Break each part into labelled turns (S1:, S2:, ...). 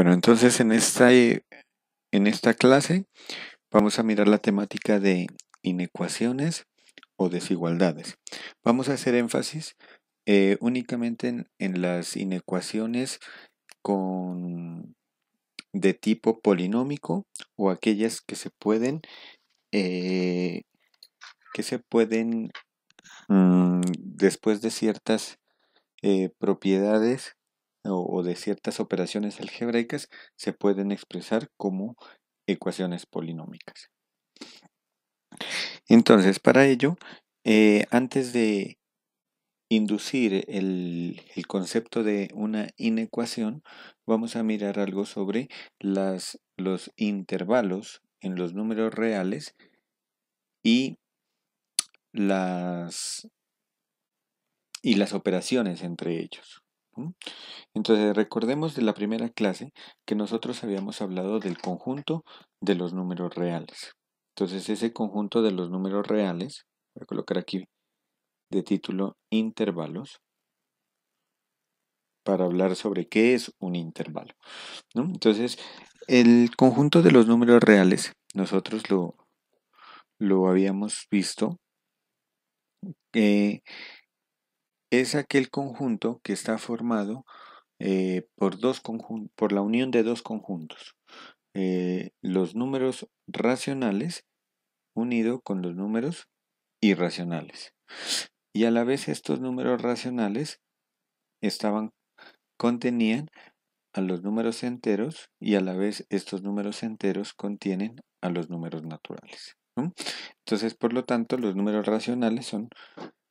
S1: Bueno, entonces en esta, eh, en esta clase vamos a mirar la temática de inecuaciones o desigualdades. Vamos a hacer énfasis eh, únicamente en, las inecuaciones con, de tipo polinómico o aquellas que se pueden, eh, que se pueden mm, después de ciertas propiedades o, de ciertas operaciones algebraicas se pueden expresar como ecuaciones polinómicas. Entonces, para ello, eh, antes de inducir el, concepto de una inecuación, vamos a mirar algo sobre los intervalos en los números reales y las, y las operaciones entre ellos. Entonces, recordemos de la primera clase que nosotros habíamos hablado del conjunto de los números reales. Entonces, ese conjunto de los números reales, voy a colocar aquí de título intervalos, para hablar sobre qué es un intervalo. Entonces, el conjunto de los números reales, nosotros lo, habíamos visto, eh, es aquel conjunto que está formado eh, por, dos por la unión de dos conjuntos, eh, los números racionales unido con los números irracionales. Y a la vez estos números racionales estaban, contenían a los números enteros y a la vez estos números enteros contienen a los números naturales. Entonces, por lo tanto, los números racionales son,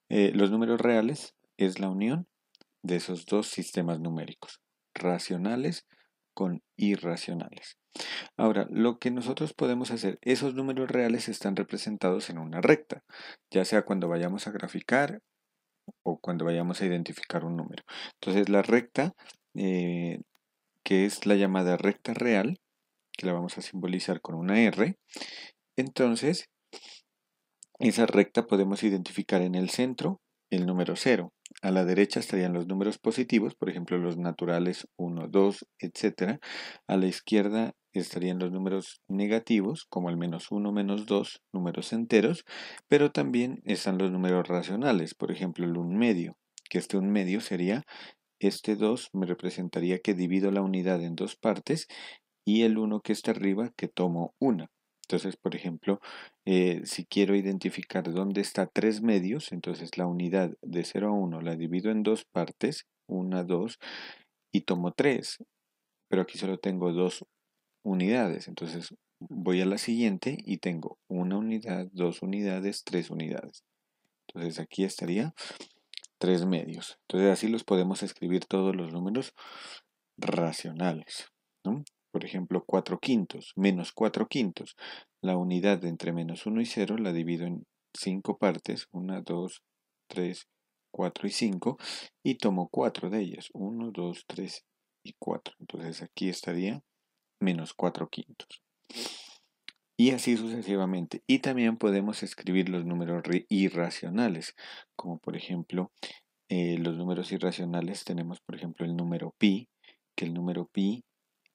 S1: eh, los números reales es la unión de esos dos sistemas numéricos, racionales con irracionales. Ahora, lo que nosotros podemos hacer, esos números reales están representados en una recta, ya sea cuando vayamos a graficar o cuando vayamos a identificar un número. Entonces, la recta, eh, que es la llamada recta real, que la vamos a simbolizar con una R, entonces, esa recta podemos identificar en el centro el número 0, a la derecha estarían los números positivos, por ejemplo los naturales 1, 2, etc. A la izquierda estarían los números negativos, como el menos 1, menos 2, números enteros, pero también están los números racionales, por ejemplo el 1 medio, que este 1 medio sería, este 2 me representaría que divido la unidad en dos partes y el 1 que está arriba que tomo una. Entonces, por ejemplo, eh, si quiero identificar dónde está tres medios, entonces la unidad de 0 a 1 la divido en dos partes, 1, 2, y tomo 3. Pero aquí solo tengo dos unidades, entonces voy a la siguiente y tengo una unidad, dos unidades, tres unidades. Entonces aquí estaría tres medios. Entonces así los podemos escribir todos los números racionales. ¿no? por ejemplo, 4 quintos, menos 4 quintos. La unidad de entre menos 1 y 0 la divido en 5 partes, 1, 2, 3, 4 y 5, y tomo 4 de ellas, 1, 2, 3 y 4. Entonces aquí estaría menos 4 quintos. Y así sucesivamente. Y también podemos escribir los números irracionales, como por ejemplo eh, los números irracionales tenemos por ejemplo el número pi, que el número pi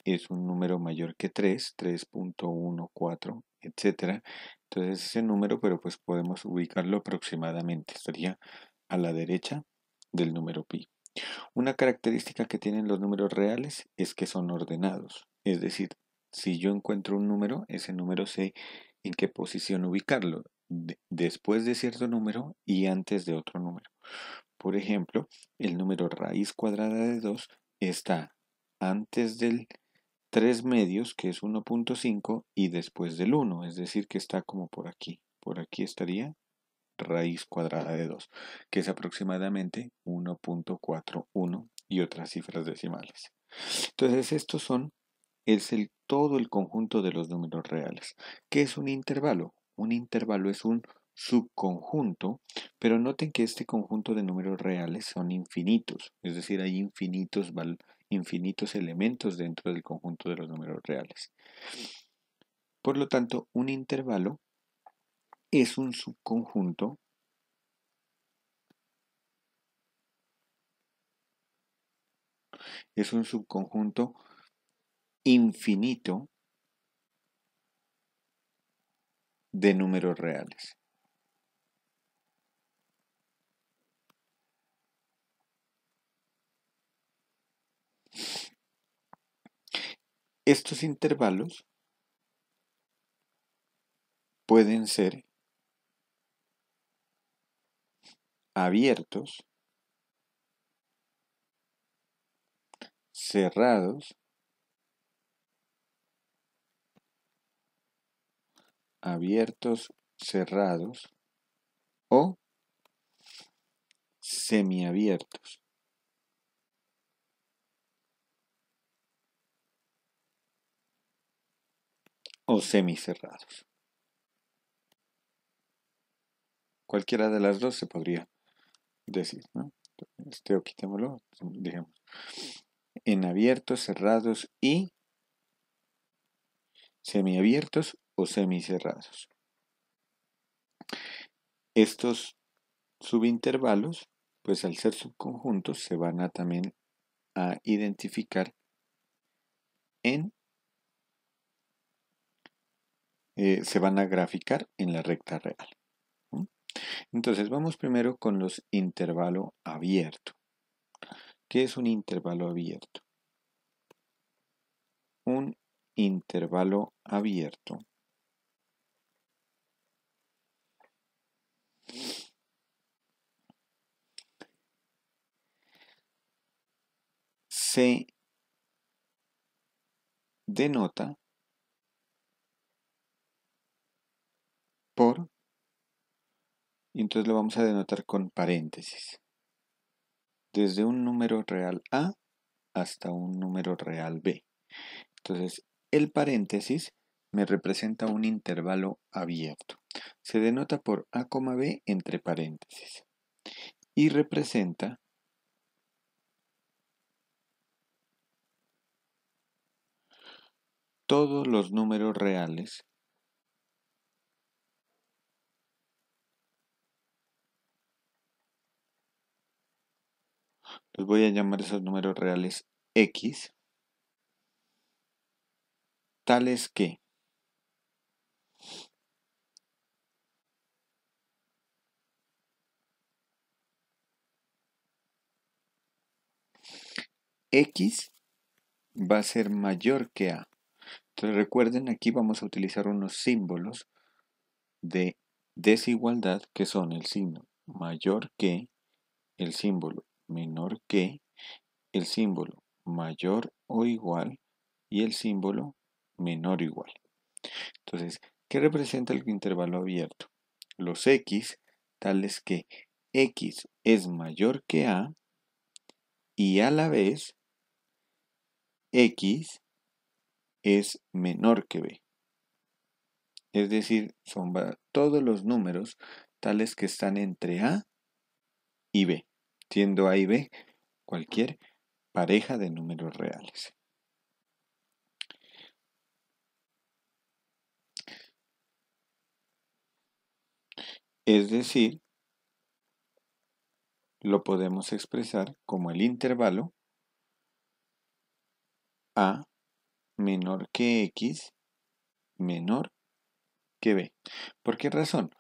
S1: es un número mayor que 3, 3.14, etc. Entonces ese número, pero pues podemos ubicarlo aproximadamente, estaría a la derecha del número pi. Una característica que tienen los números reales es que son ordenados, es decir, si yo encuentro un número, ese número sé en qué posición ubicarlo, después de cierto número y antes de otro número. Por ejemplo, el número raíz cuadrada de 2 está antes del 3 medios, que es 1.5, y después del 1, es decir, que está como por aquí. Por aquí estaría raíz cuadrada de 2, que es aproximadamente 1.41 y otras cifras decimales. Entonces, estos son, es el, todo el conjunto de los números reales. ¿Qué es un intervalo? Un intervalo es un subconjunto, pero noten que este conjunto de números reales son infinitos, es decir, hay infinitos infinitos elementos dentro del conjunto de los números reales. Por lo tanto, un intervalo es un subconjunto es un subconjunto infinito de números reales. Estos intervalos pueden ser abiertos, cerrados, abiertos, cerrados o semiabiertos. o semicerrados. Cualquiera de las dos se podría decir, Este o quitémoslo, digamos. En abiertos, cerrados y semiabiertos o semicerrados. Estos subintervalos, pues al ser subconjuntos, se van a también a identificar en eh, se van a graficar en la recta real. Entonces vamos primero con los intervalo abierto. ¿Qué es un intervalo abierto? Un intervalo abierto se denota y entonces lo vamos a denotar con paréntesis. Desde un número real A hasta un número real B. Entonces, el paréntesis me representa un intervalo abierto. Se denota por A, B entre paréntesis. Y representa todos los números reales Los voy a llamar esos números reales x, tales que x va a ser mayor que a. Entonces recuerden, aquí vamos a utilizar unos símbolos de desigualdad que son el signo mayor que el símbolo menor que el símbolo mayor o igual y el símbolo menor o igual. Entonces, ¿qué representa el intervalo abierto? Los x tales que x es mayor que a y a la vez x es menor que b. Es decir, son todos los números tales que están entre a y b siendo A y B cualquier pareja de números reales. Es decir, lo podemos expresar como el intervalo A menor que X menor que B. ¿Por qué razón?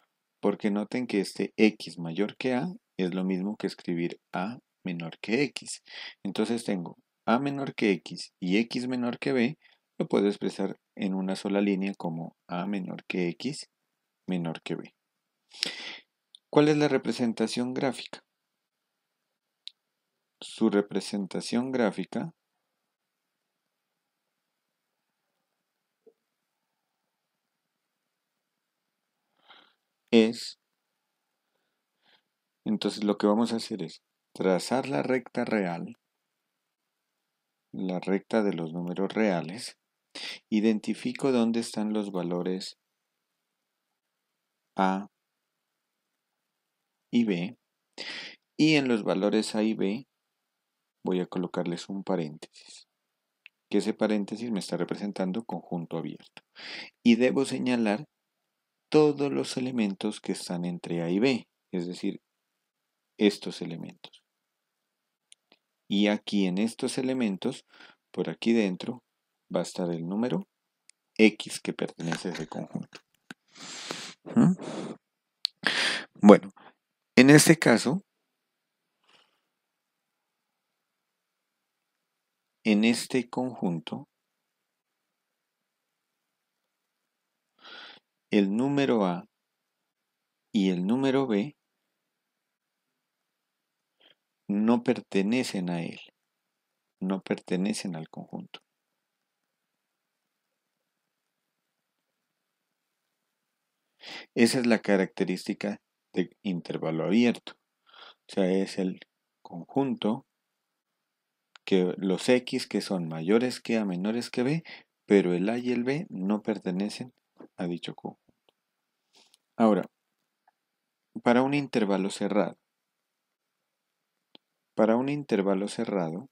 S1: Porque noten que este X mayor que A es lo mismo que escribir a menor que x. Entonces tengo a menor que x y x menor que b, lo puedo expresar en una sola línea como a menor que x menor que b. ¿Cuál es la representación gráfica? Su representación gráfica es entonces lo que vamos a hacer es trazar la recta real, la recta de los números reales, identifico dónde están los valores A y B, y en los valores A y B voy a colocarles un paréntesis, que ese paréntesis me está representando conjunto abierto. Y debo señalar todos los elementos que están entre A y B, es decir, estos elementos. Y aquí en estos elementos, por aquí dentro, va a estar el número X que pertenece a ese conjunto. Bueno, en este caso, en este conjunto, el número A y el número B no pertenecen a él, no pertenecen al conjunto. Esa es la característica de intervalo abierto. O sea, es el conjunto que los X que son mayores que A menores que B, pero el A y el B no pertenecen a dicho conjunto. Ahora, para un intervalo cerrado, para un intervalo cerrado,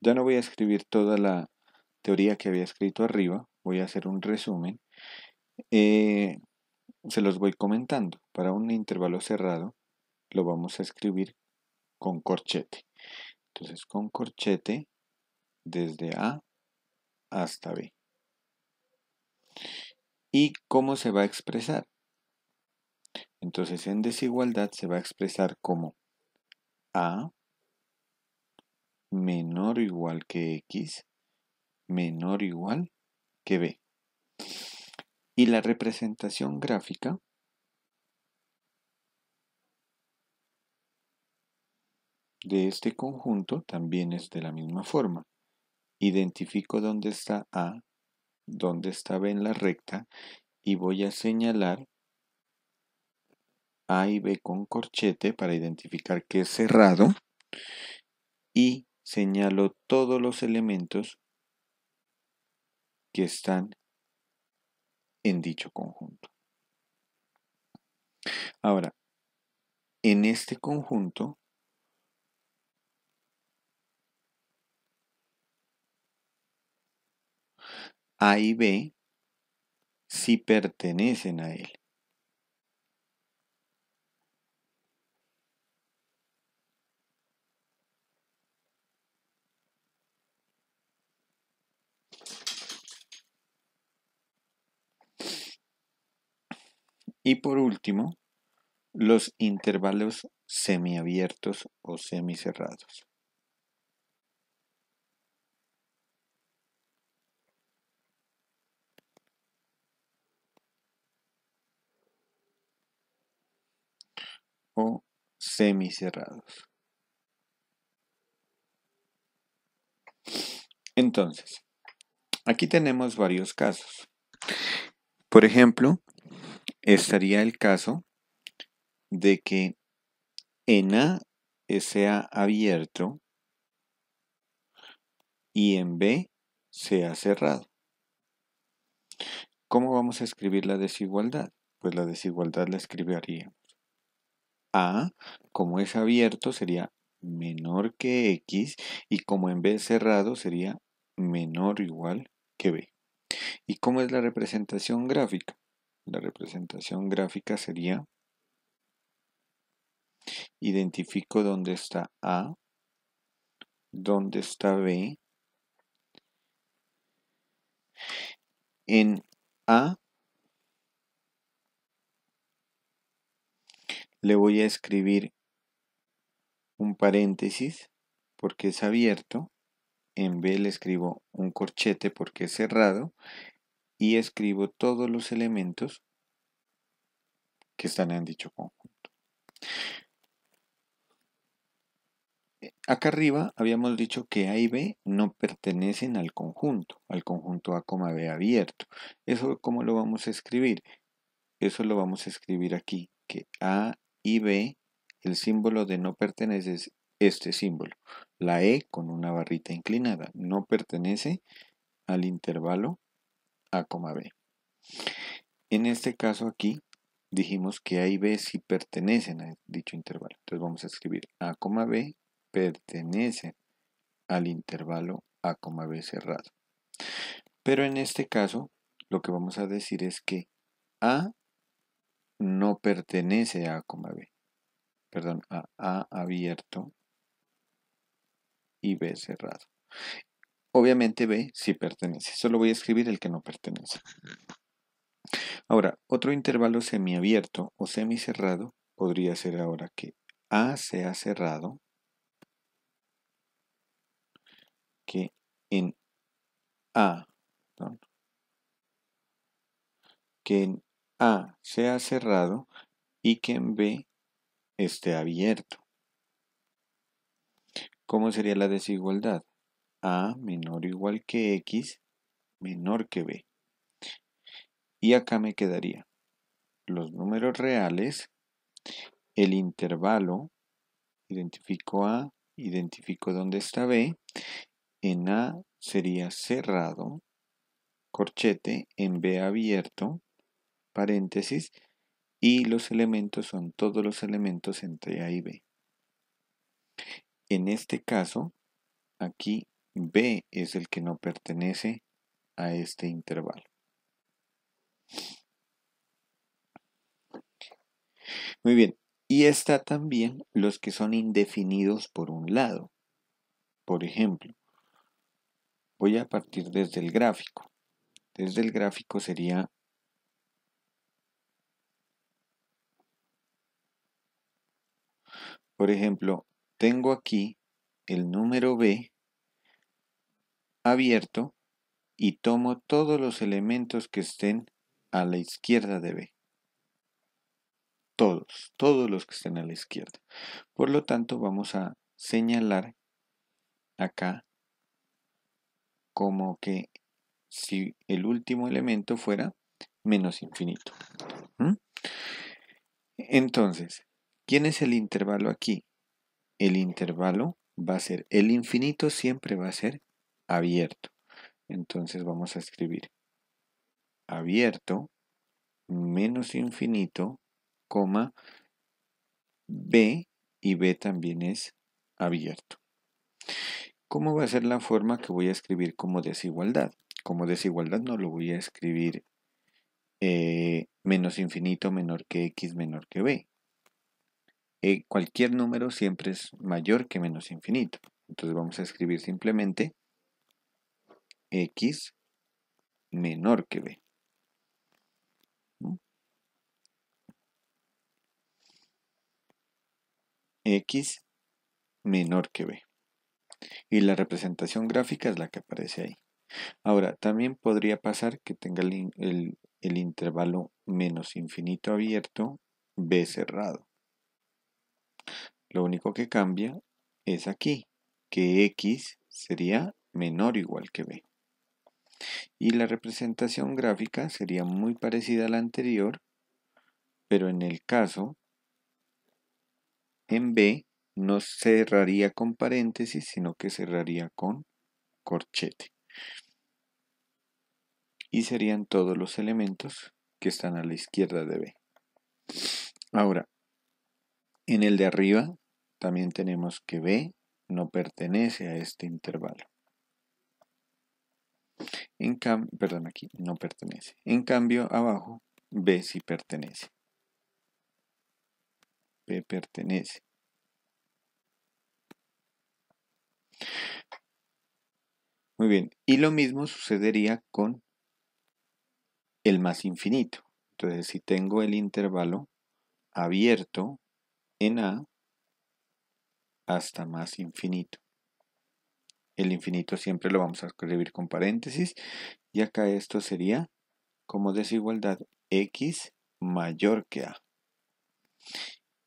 S1: ya no voy a escribir toda la teoría que había escrito arriba, voy a hacer un resumen. Eh, se los voy comentando. Para un intervalo cerrado lo vamos a escribir con corchete. Entonces con corchete desde A hasta B. ¿Y cómo se va a expresar? Entonces en desigualdad se va a expresar como A menor o igual que X menor o igual que B. Y la representación gráfica de este conjunto también es de la misma forma. Identifico dónde está A, dónde está B en la recta y voy a señalar a y B con corchete para identificar que es cerrado y señalo todos los elementos que están en dicho conjunto. Ahora, en este conjunto A y B sí pertenecen a él. Y por último, los intervalos semiabiertos o semicerrados. o semicerrados. Entonces, aquí tenemos varios casos. Por ejemplo, estaría el caso de que en A sea abierto y en B sea cerrado. ¿Cómo vamos a escribir la desigualdad? Pues la desigualdad la escribiríamos. A, como es abierto, sería menor que X y como en B es cerrado, sería menor o igual que B. ¿Y cómo es la representación gráfica? La representación gráfica sería, identifico dónde está A, dónde está B. En A le voy a escribir un paréntesis porque es abierto. En B le escribo un corchete porque es cerrado y escribo todos los elementos que están en dicho conjunto. Eh, acá arriba habíamos dicho que A y B no pertenecen al conjunto, al conjunto A, B abierto. ¿Eso cómo lo vamos a escribir? Eso lo vamos a escribir aquí, que A y B, el símbolo de no pertenece es este símbolo, la E con una barrita inclinada, no pertenece al intervalo a, B. En este caso aquí dijimos que A y B sí pertenecen a dicho intervalo. Entonces vamos a escribir A, B pertenece al intervalo A, B cerrado. Pero en este caso lo que vamos a decir es que A no pertenece a A, B. Perdón, a A abierto y B cerrado. Obviamente B sí pertenece, solo voy a escribir el que no pertenece. Ahora, otro intervalo semiabierto o semicerrado podría ser ahora que A sea cerrado, que en A, que en A sea cerrado y que en B esté abierto. ¿Cómo sería la desigualdad? A menor o igual que X menor que B. Y acá me quedaría los números reales, el intervalo, identifico A, identifico dónde está B, en A sería cerrado, corchete, en B abierto, paréntesis, y los elementos son todos los elementos entre A y B. En este caso, aquí B es el que no pertenece a este intervalo. Muy bien, y está también los que son indefinidos por un lado. Por ejemplo, voy a partir desde el gráfico. Desde el gráfico sería Por ejemplo, tengo aquí el número B abierto y tomo todos los elementos que estén a la izquierda de B. Todos, todos los que estén a la izquierda. Por lo tanto, vamos a señalar acá como que si el último elemento fuera menos infinito. Entonces, ¿quién es el intervalo aquí? El intervalo va a ser, el infinito siempre va a ser abierto. Entonces vamos a escribir abierto menos infinito, coma, b y b también es abierto. ¿Cómo va a ser la forma que voy a escribir como desigualdad? Como desigualdad no lo voy a escribir eh, menos infinito menor que x menor que b. Eh, cualquier número siempre es mayor que menos infinito. Entonces vamos a escribir simplemente X menor que B. X menor que B. Y la representación gráfica es la que aparece ahí. Ahora, también podría pasar que tenga el, el intervalo menos infinito abierto, B cerrado. Lo único que cambia es aquí, que X sería menor o igual que B. Y la representación gráfica sería muy parecida a la anterior, pero en el caso, en B, no cerraría con paréntesis, sino que cerraría con corchete. Y serían todos los elementos que están a la izquierda de B. Ahora, en el de arriba también tenemos que B no pertenece a este intervalo. En cambio, perdón, aquí no pertenece. En cambio, abajo, B si pertenece. B pertenece. Muy bien, y lo mismo sucedería con el más infinito. Entonces, si tengo el intervalo abierto en A hasta más infinito. El infinito siempre lo vamos a escribir con paréntesis. Y acá esto sería como desigualdad x mayor que a.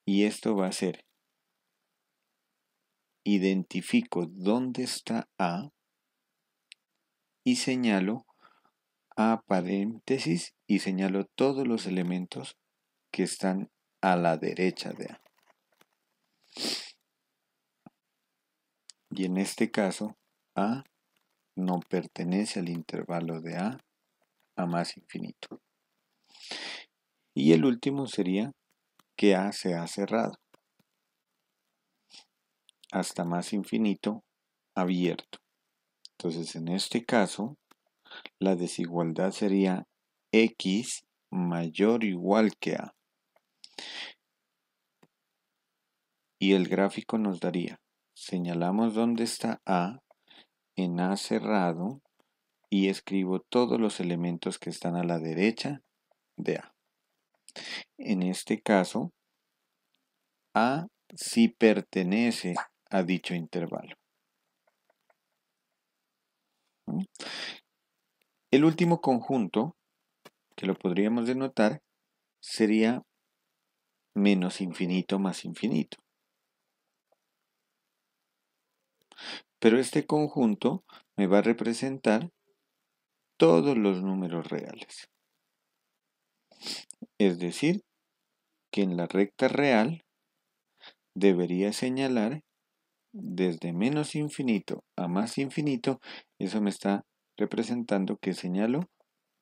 S1: Y esto va a ser, identifico dónde está a y señalo a paréntesis y señalo todos los elementos que están a la derecha de a y en este caso A no pertenece al intervalo de A a más infinito. Y el último sería que A se ha cerrado hasta más infinito abierto. Entonces en este caso la desigualdad sería X mayor o igual que A. Y el gráfico nos daría señalamos dónde está A, en A cerrado, y escribo todos los elementos que están a la derecha de A. En este caso, A sí pertenece a dicho intervalo. ¿Mm? El último conjunto, que lo podríamos denotar, sería menos infinito más infinito. Pero este conjunto me va a representar todos los números reales. Es decir, que en la recta real debería señalar desde menos infinito a más infinito, eso me está representando que señalo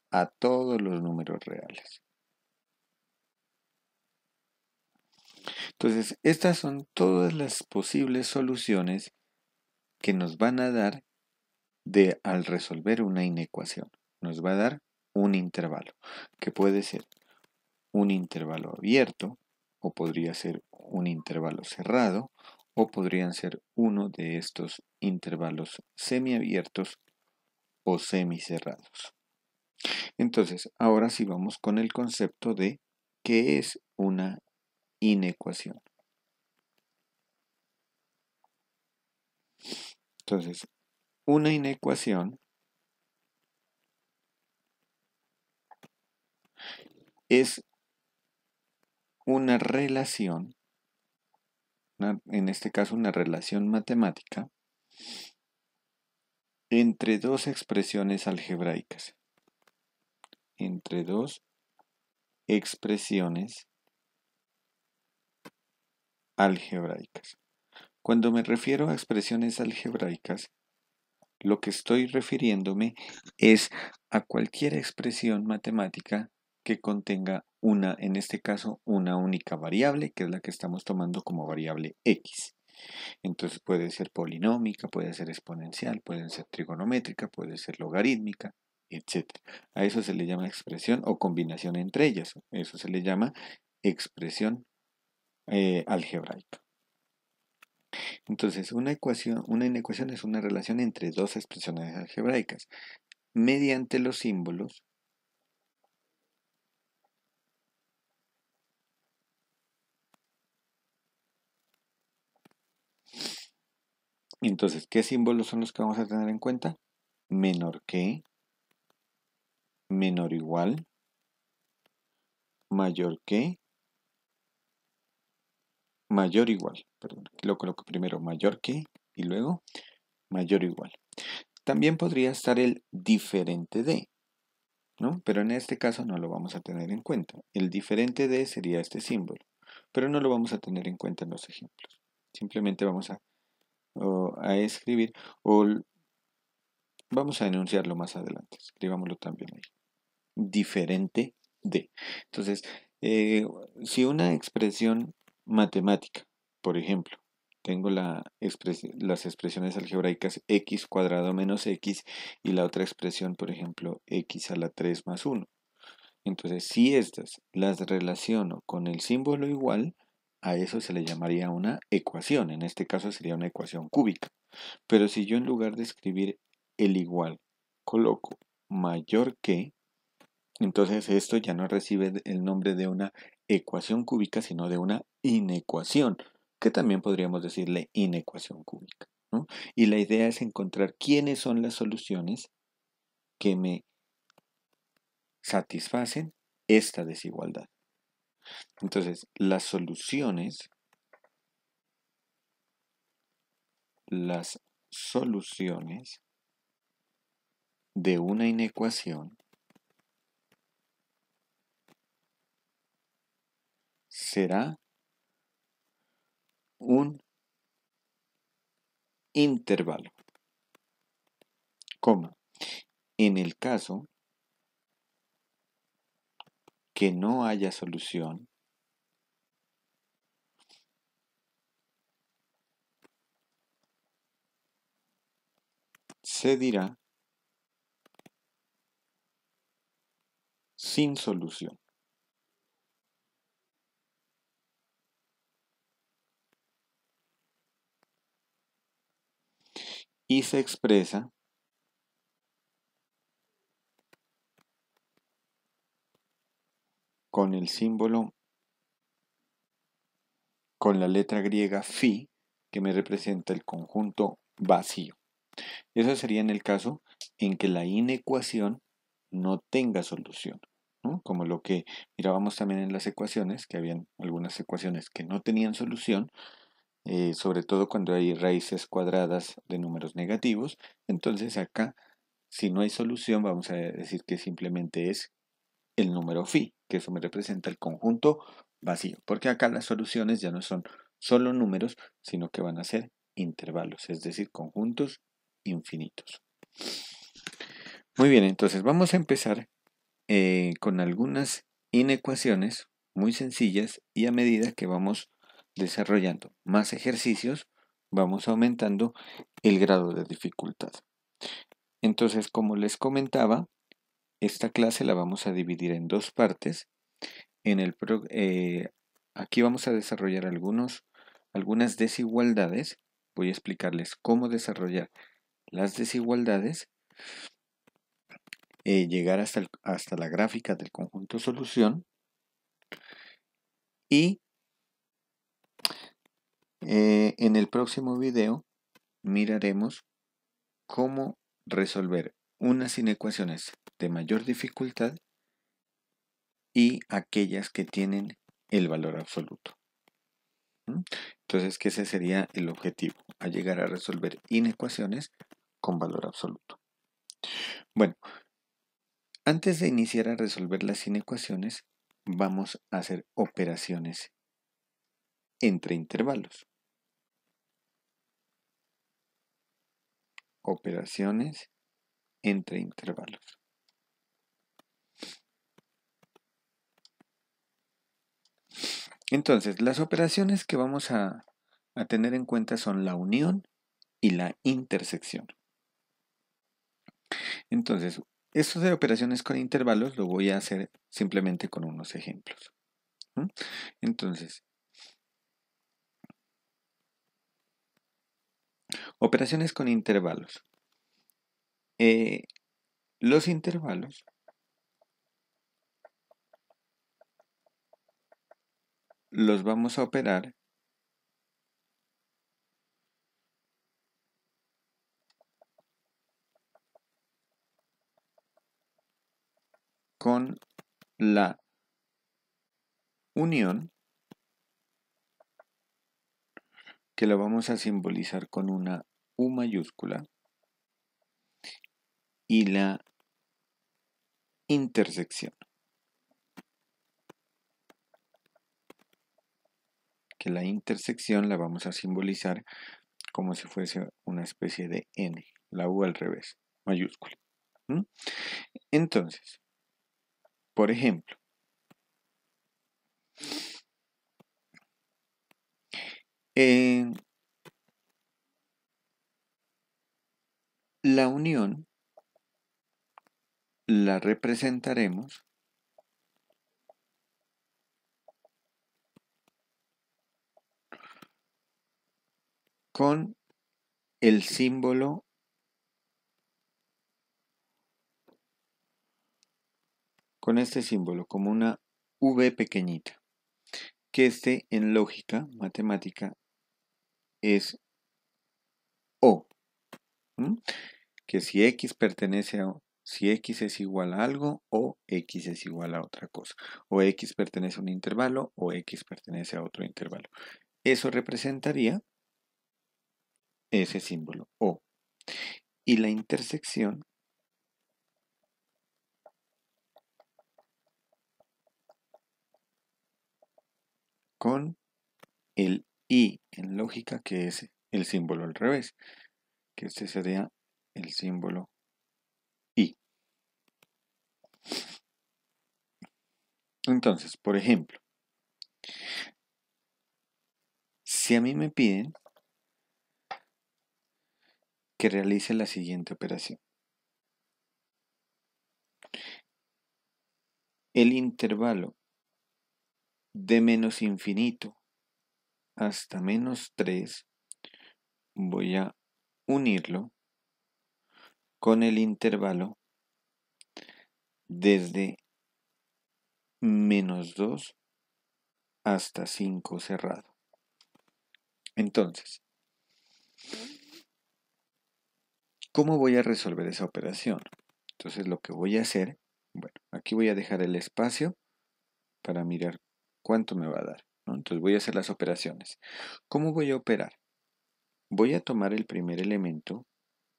S1: a todos los números reales. Entonces, estas son todas las posibles soluciones que nos van a dar de al resolver una inecuación. Nos va a dar un intervalo, que puede ser un intervalo abierto, o podría ser un intervalo cerrado, o podrían ser uno de estos intervalos semiabiertos o semicerrados. Entonces, ahora sí vamos con el concepto de qué es una inecuación. Entonces, una inecuación es una relación, en este caso una relación matemática, entre dos expresiones algebraicas. Entre dos expresiones algebraicas. Cuando me refiero a expresiones algebraicas, lo que estoy refiriéndome es a cualquier expresión matemática que contenga una, en este caso, una única variable, que es la que estamos tomando como variable x. Entonces puede ser polinómica, puede ser exponencial, puede ser trigonométrica, puede ser logarítmica, etc. A eso se le llama expresión o combinación entre ellas. Eso se le llama expresión eh, algebraica. Entonces, una ecuación, una inecuación es una relación entre dos expresiones algebraicas mediante los símbolos Entonces, ¿qué símbolos son los que vamos a tener en cuenta? Menor que, menor igual, mayor que mayor igual, perdón, lo coloco primero mayor que y luego mayor igual. También podría estar el diferente de, ¿no? Pero en este caso no lo vamos a tener en cuenta. El diferente de sería este símbolo, pero no lo vamos a tener en cuenta en los ejemplos. Simplemente vamos a, escribir o vamos a enunciarlo más adelante. Escribámoslo también ahí. Diferente de. Entonces, eh, si una expresión matemática. Por ejemplo, tengo las expresiones algebraicas x cuadrado menos x y la otra expresión, por ejemplo, x a la 3 más 1. Entonces, si estas las relaciono con el símbolo igual, a eso se le llamaría una ecuación. En este caso sería una ecuación cúbica. Pero si yo en lugar de escribir el igual coloco mayor que, entonces esto ya no recibe el nombre de una ecuación cúbica, sino de una inecuación, que también podríamos decirle inecuación cúbica. Y la idea es encontrar quiénes son las soluciones que me satisfacen esta desigualdad. Entonces, las soluciones, las soluciones de una inecuación será un intervalo, en el caso que no haya solución, se dirá sin solución. y se expresa con el símbolo, con la letra griega phi, que me representa el conjunto vacío. Eso sería en el caso en que la inecuación no tenga solución, como lo que mirábamos también en las ecuaciones, que habían algunas ecuaciones que no tenían solución, eh, sobre todo cuando hay raíces cuadradas de números negativos. Entonces acá, si no hay solución, vamos a decir que simplemente es el número phi, que eso me representa el conjunto vacío, porque acá las soluciones ya no son solo números, sino que van a ser intervalos, es decir, conjuntos infinitos. Muy bien, entonces vamos a empezar eh, con algunas inecuaciones muy sencillas y a medida que vamos desarrollando más ejercicios, vamos aumentando el grado de dificultad. Entonces, como les comentaba, esta clase la vamos a dividir en dos partes. En el, eh, aquí vamos a desarrollar algunos, algunas desigualdades. Voy a explicarles cómo desarrollar las desigualdades, eh, llegar hasta, hasta la gráfica del conjunto solución y eh, en el próximo video miraremos cómo resolver unas inecuaciones de mayor dificultad y aquellas que tienen el valor absoluto. ¿Mm? Entonces, que ese sería el objetivo, a llegar a resolver inecuaciones con valor absoluto. Bueno, antes de iniciar a resolver las inecuaciones, vamos a hacer operaciones entre intervalos. Operaciones entre intervalos. Entonces, las operaciones que vamos a, a tener en cuenta son la unión y la intersección. Entonces, esto de operaciones con intervalos lo voy a hacer simplemente con unos ejemplos. Entonces, Operaciones con intervalos. Eh, los intervalos los vamos a operar con la unión que la vamos a simbolizar con una U mayúscula y la intersección, que la intersección la vamos a simbolizar como si fuese una especie de N, la U al revés, mayúscula. Entonces, por ejemplo, eh, la unión la representaremos con el símbolo con este símbolo como una V pequeñita, que esté en lógica matemática es O. Que si X pertenece a si X es igual a algo o X es igual a otra cosa. O X pertenece a un intervalo o X pertenece a otro intervalo. Eso representaría ese símbolo O. Y la intersección con el y en lógica que es el símbolo al revés, que este sería el símbolo I. Entonces, por ejemplo, si a mí me piden que realice la siguiente operación. El intervalo de menos infinito hasta menos 3 voy a unirlo con el intervalo desde menos 2 hasta 5 cerrado. Entonces, ¿cómo voy a resolver esa operación? Entonces lo que voy a hacer, bueno, aquí voy a dejar el espacio para mirar cuánto me va a dar. Entonces voy a hacer las operaciones. ¿Cómo voy a operar? Voy a tomar el primer elemento,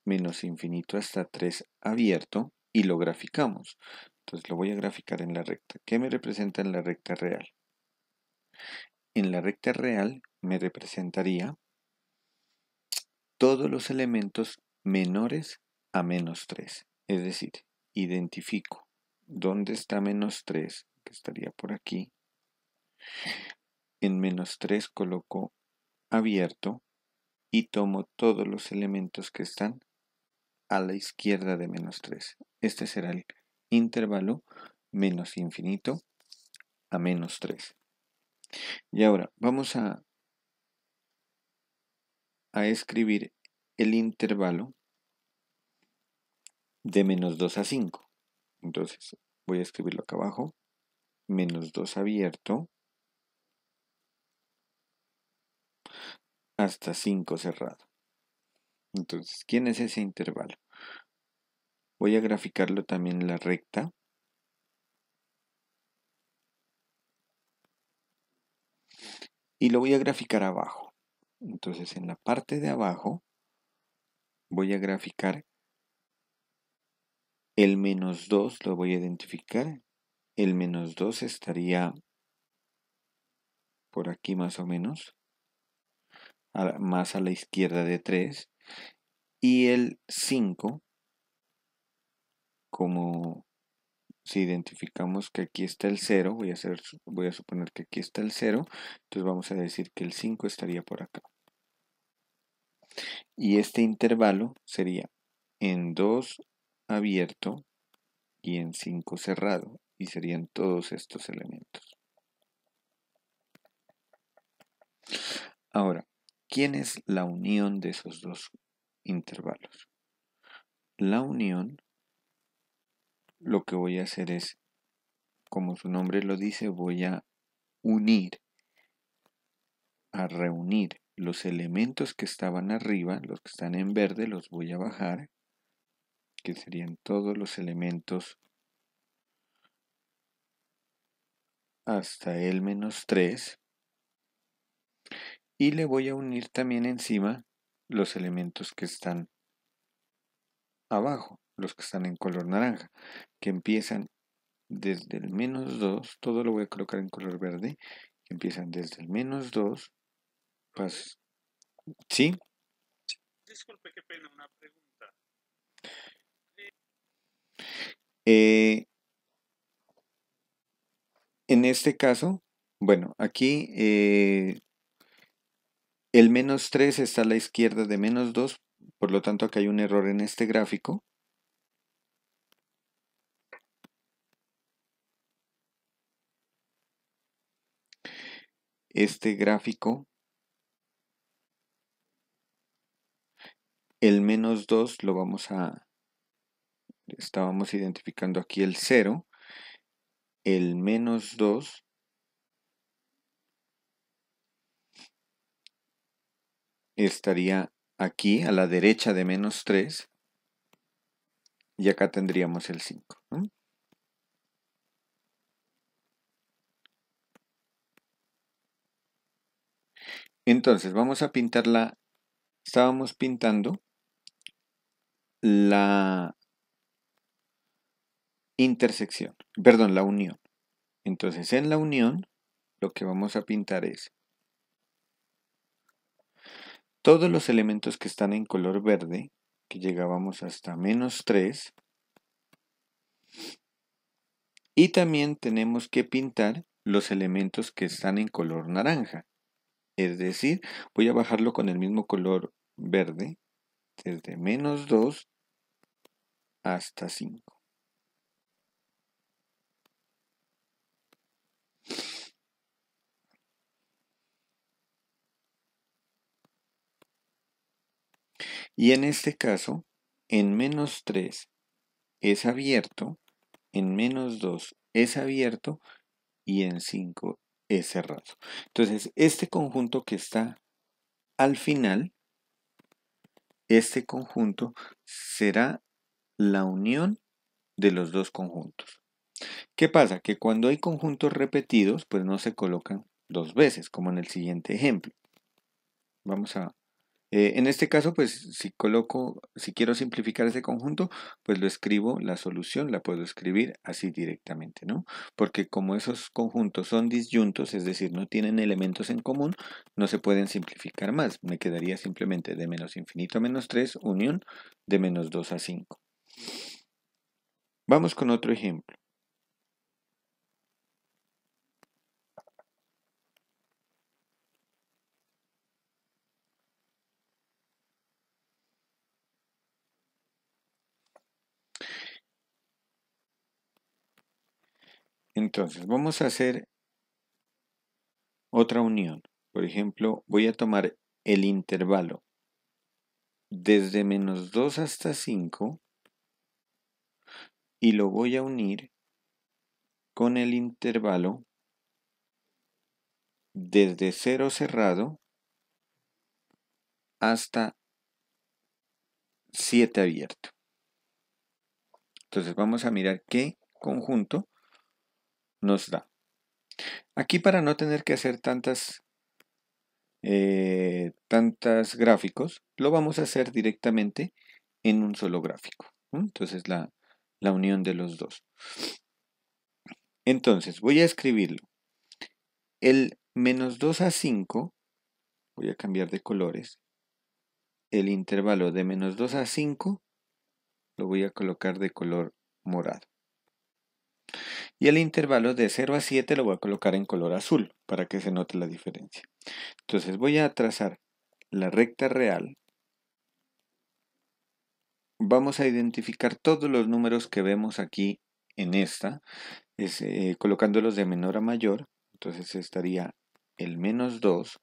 S1: menos infinito hasta 3 abierto, y lo graficamos. Entonces lo voy a graficar en la recta. ¿Qué me representa en la recta real? En la recta real me representaría todos los elementos menores a menos 3. Es decir, identifico dónde está menos 3, que estaría por aquí, en menos 3 coloco abierto y tomo todos los elementos que están a la izquierda de menos 3. Este será el intervalo menos infinito a menos 3. Y ahora vamos a, a escribir el intervalo de menos 2 a 5. Entonces voy a escribirlo acá abajo. Menos 2 abierto hasta 5 cerrado. Entonces, ¿quién es ese intervalo? Voy a graficarlo también en la recta. Y lo voy a graficar abajo. Entonces, en la parte de abajo voy a graficar el menos 2, lo voy a identificar. El menos 2 estaría por aquí más o menos más a la izquierda de 3 y el 5 como si identificamos que aquí está el 0 voy a, hacer, voy a suponer que aquí está el 0 entonces vamos a decir que el 5 estaría por acá y este intervalo sería en 2 abierto y en 5 cerrado y serían todos estos elementos ahora ¿Quién es la unión de esos dos intervalos? La unión, lo que voy a hacer es, como su nombre lo dice, voy a unir, a reunir los elementos que estaban arriba, los que están en verde, los voy a bajar, que serían todos los elementos hasta el menos 3 y le voy a unir también encima los elementos que están abajo, los que están en color naranja, que empiezan desde el menos 2, todo lo voy a colocar en color verde, que empiezan desde el menos 2, ¿sí? Disculpe, qué pena, una pregunta. Eh, en este caso, bueno, aquí eh, el menos 3 está a la izquierda de menos 2, por lo tanto aquí hay un error en este gráfico. Este gráfico, el menos 2 lo vamos a, estábamos identificando aquí el 0, el menos 2 estaría aquí a la derecha de menos 3 y acá tendríamos el 5. Entonces vamos a pintar la... Estábamos pintando la intersección, perdón, la unión. Entonces en la unión lo que vamos a pintar es todos los elementos que están en color verde, que llegábamos hasta menos 3, y también tenemos que pintar los elementos que están en color naranja. Es decir, voy a bajarlo con el mismo color verde, desde menos 2 hasta 5. Y en este caso, en menos 3 es abierto, en menos 2 es abierto y en 5 es cerrado. Entonces, este conjunto que está al final, este conjunto será la unión de los dos conjuntos. ¿Qué pasa? Que cuando hay conjuntos repetidos, pues no se colocan dos veces, como en el siguiente ejemplo. Vamos a eh, en este caso, pues si coloco, si quiero simplificar ese conjunto, pues lo escribo, la solución la puedo escribir así directamente, ¿no? Porque como esos conjuntos son disyuntos, es decir, no tienen elementos en común, no se pueden simplificar más. Me quedaría simplemente de menos infinito a menos 3, unión de menos 2 a 5. Vamos con otro ejemplo. Entonces, vamos a hacer otra unión. Por ejemplo, voy a tomar el intervalo desde menos 2 hasta 5 y lo voy a unir con el intervalo desde 0 cerrado hasta 7 abierto. Entonces vamos a mirar qué conjunto nos da. Aquí para no tener que hacer eh, tantas, gráficos, lo vamos a hacer directamente en un solo gráfico. Entonces la unión de los dos. Entonces voy a escribirlo. El menos 2 a 5, voy a cambiar de colores, el intervalo de menos 2 a 5 lo voy a colocar de color morado. Y el intervalo de 0 a 7 lo voy a colocar en color azul para que se note la diferencia. Entonces voy a trazar la recta real. Vamos a identificar todos los números que vemos aquí en esta, eh, colocándolos de menor a mayor. Entonces estaría el menos 2.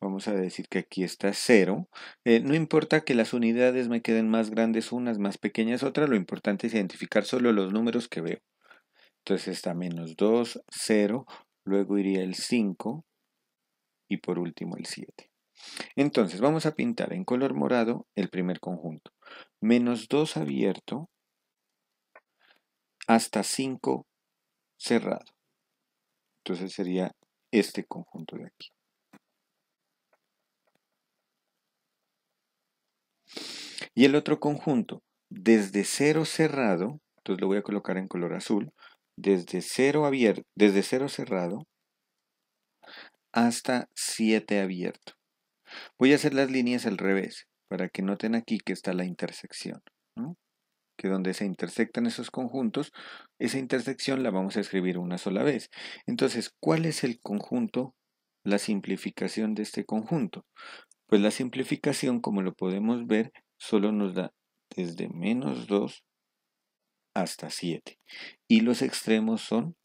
S1: Vamos a decir que aquí está 0. Eh, no importa que las unidades me queden más grandes unas, más pequeñas otras, lo importante es identificar solo los números que veo. Entonces está menos 2, 0, luego iría el 5 y por último el 7. Entonces vamos a pintar en color morado el primer conjunto. Menos 2 abierto hasta 5 cerrado. Entonces sería este conjunto de aquí. Y el otro conjunto, desde 0 cerrado, entonces lo voy a colocar en color azul, desde 0 abierto, desde cerrado hasta 7 abierto. Voy a hacer las líneas al revés para que noten aquí que está la intersección. Que donde se intersectan esos conjuntos, esa intersección la vamos a escribir una sola vez. Entonces, ¿cuál es el conjunto, la simplificación de este conjunto? Pues la simplificación, como lo podemos ver, solo nos da desde menos 2 hasta 7. Y los extremos son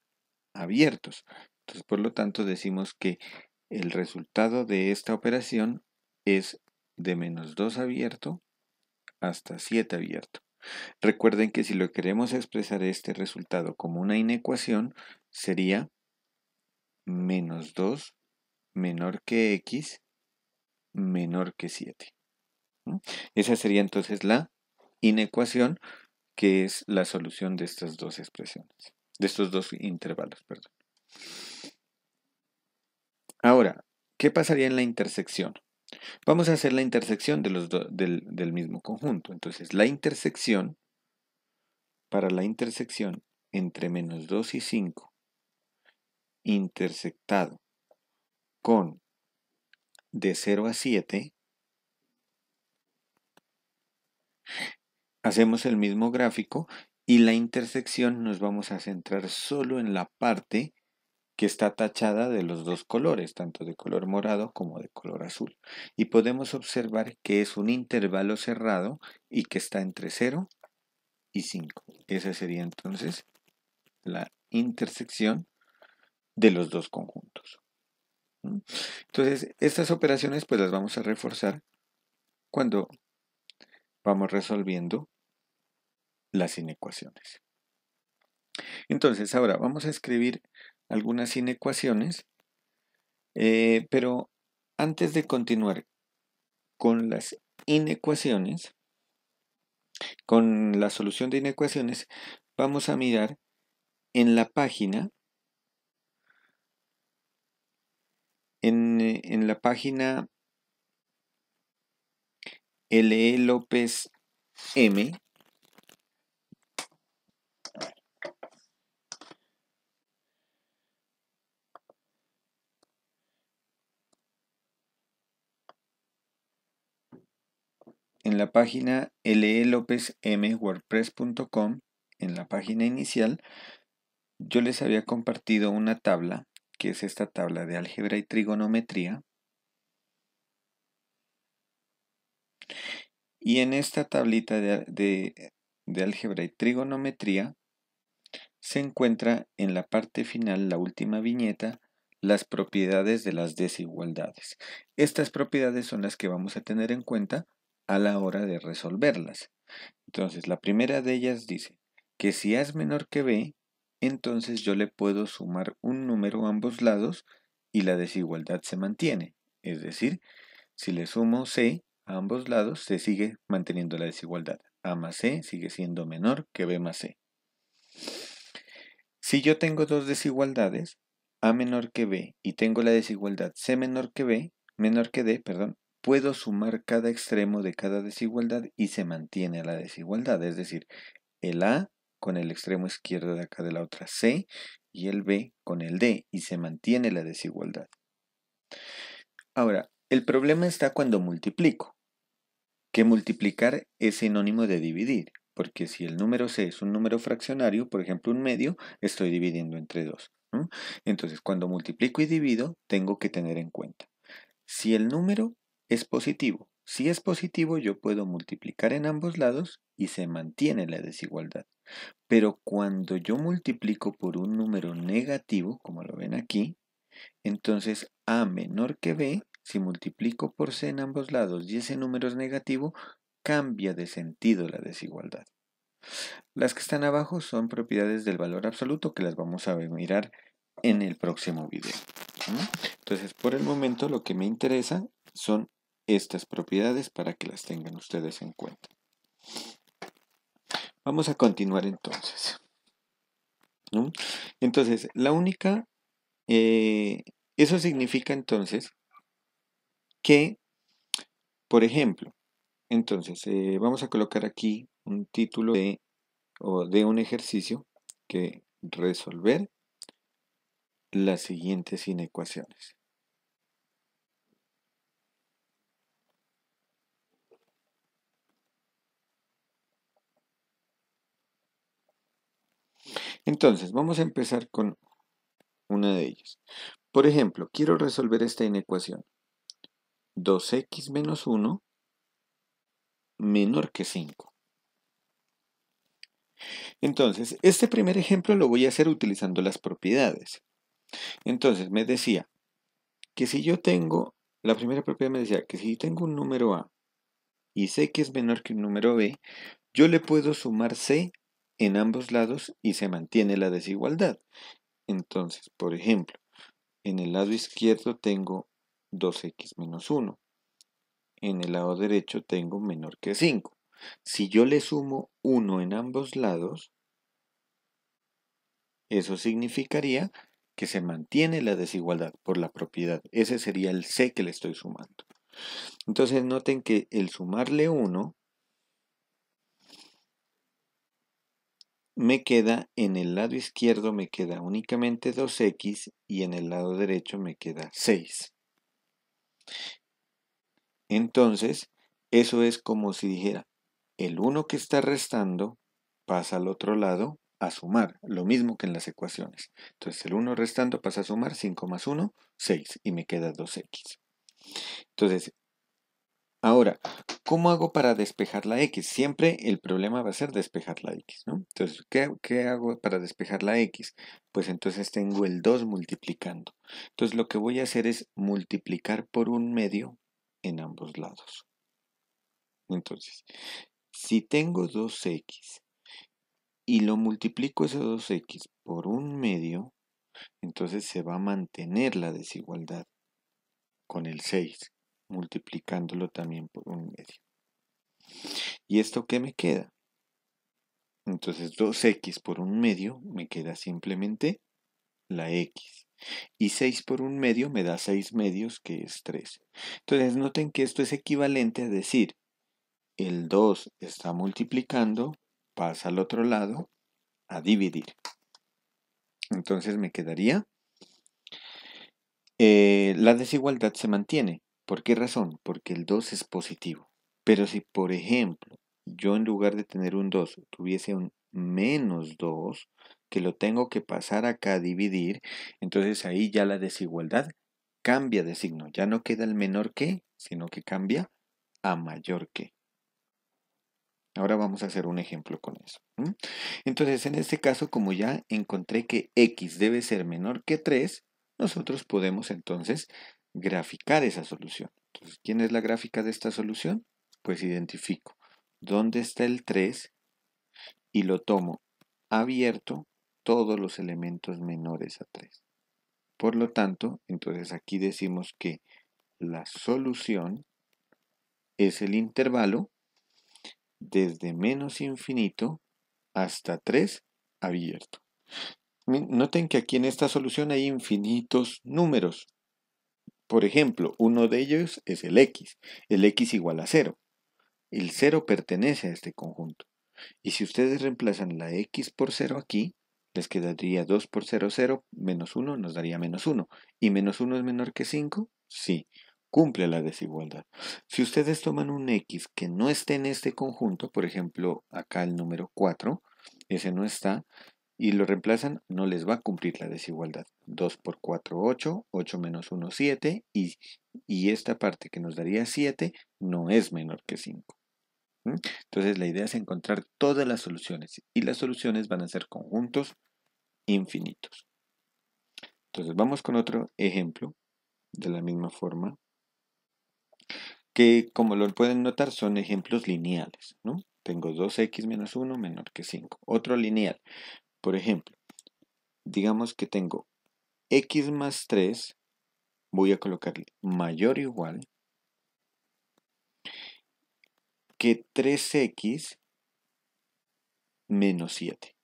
S1: abiertos. Entonces, por lo tanto, decimos que el resultado de esta operación es de menos 2 abierto hasta 7 abierto. Recuerden que si lo queremos expresar este resultado como una inecuación, sería menos 2 menor que x menor que 7. Esa sería entonces la inecuación que es la solución de estas dos expresiones, de estos dos intervalos, perdón. Ahora, ¿qué pasaría en la intersección? Vamos a hacer la intersección de los del, del mismo conjunto. Entonces, la intersección, para la intersección entre menos 2 y 5, intersectado con de 0 a 7, hacemos el mismo gráfico y la intersección nos vamos a centrar solo en la parte que está tachada de los dos colores, tanto de color morado como de color azul. Y podemos observar que es un intervalo cerrado y que está entre 0 y 5. Esa sería entonces la intersección de los dos conjuntos. Entonces, estas operaciones pues las vamos a reforzar cuando vamos resolviendo las inecuaciones. Entonces, ahora vamos a escribir algunas inecuaciones, eh, pero antes de continuar con las inecuaciones, con la solución de inecuaciones, vamos a mirar en la página, en, eh, en la página L. E López M. En la página e López M. Wordpress.com en la página inicial, yo les había compartido una tabla, que es esta tabla de álgebra y trigonometría, Y en esta tablita de, álgebra y trigonometría se encuentra en la parte final, la última viñeta, las propiedades de las desigualdades. Estas propiedades son las que vamos a tener en cuenta a la hora de resolverlas. Entonces, la primera de ellas dice que si A es menor que B, entonces yo le puedo sumar un número a ambos lados y la desigualdad se mantiene. Es decir, si le sumo C, a ambos lados se sigue manteniendo la desigualdad. A más C e sigue siendo menor que B más C. E. Si yo tengo dos desigualdades, A menor que B, y tengo la desigualdad C menor que B, menor que D, perdón, puedo sumar cada extremo de cada desigualdad y se mantiene la desigualdad, es decir, el A con el extremo izquierdo de acá de la otra C y el B con el D y se mantiene la desigualdad. Ahora, el problema está cuando multiplico que multiplicar es sinónimo de dividir, porque si el número C es un número fraccionario, por ejemplo un medio, estoy dividiendo entre 2. Entonces, cuando multiplico y divido, tengo que tener en cuenta. Si el número es positivo, si es positivo, yo puedo multiplicar en ambos lados y se mantiene la desigualdad. Pero cuando yo multiplico por un número negativo, como lo ven aquí, entonces A menor que B si multiplico por c en ambos lados y ese número es negativo, cambia de sentido la desigualdad. Las que están abajo son propiedades del valor absoluto que las vamos a mirar en el próximo video. Entonces, por el momento lo que me interesa son estas propiedades para que las tengan ustedes en cuenta. Vamos a continuar entonces. Entonces, la única, eh, eso significa entonces que, por ejemplo, entonces eh, vamos a colocar aquí un título de, o de un ejercicio que resolver las siguientes inecuaciones. Entonces, vamos a empezar con una de ellas. Por ejemplo, quiero resolver esta inecuación. 2x menos 1 menor que 5. Entonces, este primer ejemplo lo voy a hacer utilizando las propiedades. Entonces, me decía que si yo tengo, la primera propiedad me decía que si tengo un número A y sé que es menor que un número B, yo le puedo sumar C en ambos lados y se mantiene la desigualdad. Entonces, por ejemplo, en el lado izquierdo tengo 2x menos 1. En el lado derecho tengo menor que 5. Si yo le sumo 1 en ambos lados, eso significaría que se mantiene la desigualdad por la propiedad. Ese sería el C que le estoy sumando. Entonces noten que el sumarle 1 me queda en el lado izquierdo me queda únicamente 2x y en el lado derecho me queda 6. Entonces, eso es como si dijera, el 1 que está restando pasa al otro lado a sumar, lo mismo que en las ecuaciones. Entonces el 1 restando pasa a sumar 5 más 1, 6, y me queda 2x. Entonces Ahora, ¿cómo hago para despejar la X? Siempre el problema va a ser despejar la X, ¿no? Entonces, ¿qué, hago para despejar la X? Pues entonces tengo el 2 multiplicando. Entonces lo que voy a hacer es multiplicar por un medio en ambos lados. Entonces, si tengo 2X y lo multiplico ese 2X por un medio, entonces se va a mantener la desigualdad con el 6 multiplicándolo también por un medio. ¿Y esto qué me queda? Entonces 2x por un medio me queda simplemente la x. Y 6 por un medio me da 6 medios, que es 3. Entonces noten que esto es equivalente a decir, el 2 está multiplicando, pasa al otro lado, a dividir. Entonces me quedaría, eh, la desigualdad se mantiene, ¿Por qué razón? Porque el 2 es positivo. Pero si, por ejemplo, yo en lugar de tener un 2 tuviese un menos 2, que lo tengo que pasar acá a dividir, entonces ahí ya la desigualdad cambia de signo. Ya no queda el menor que, sino que cambia a mayor que. Ahora vamos a hacer un ejemplo con eso. Entonces, en este caso, como ya encontré que x debe ser menor que 3, nosotros podemos entonces graficar esa solución. Entonces, ¿quién es la gráfica de esta solución? Pues identifico dónde está el 3 y lo tomo abierto todos los elementos menores a 3. Por lo tanto, entonces aquí decimos que la solución es el intervalo desde menos infinito hasta 3 abierto. Noten que aquí en esta solución hay infinitos números. Por ejemplo, uno de ellos es el x. El x igual a 0. El 0 pertenece a este conjunto. Y si ustedes reemplazan la x por 0 aquí, les quedaría 2 por 0, 0, menos 1 nos daría menos 1. ¿Y menos 1 es menor que 5? Sí, cumple la desigualdad. Si ustedes toman un x que no esté en este conjunto, por ejemplo, acá el número 4, ese no está, y lo reemplazan, no les va a cumplir la desigualdad. 2 por 4, 8, 8 menos 1, 7, y, esta parte que nos daría 7 no es menor que 5. Entonces la idea es encontrar todas las soluciones, y las soluciones van a ser conjuntos infinitos. Entonces vamos con otro ejemplo, de la misma forma, que como lo pueden notar son ejemplos lineales, Tengo 2x menos 1 menor que 5. Otro lineal. Por ejemplo, digamos que tengo x más 3, voy a colocarle mayor o igual que 3x menos 7.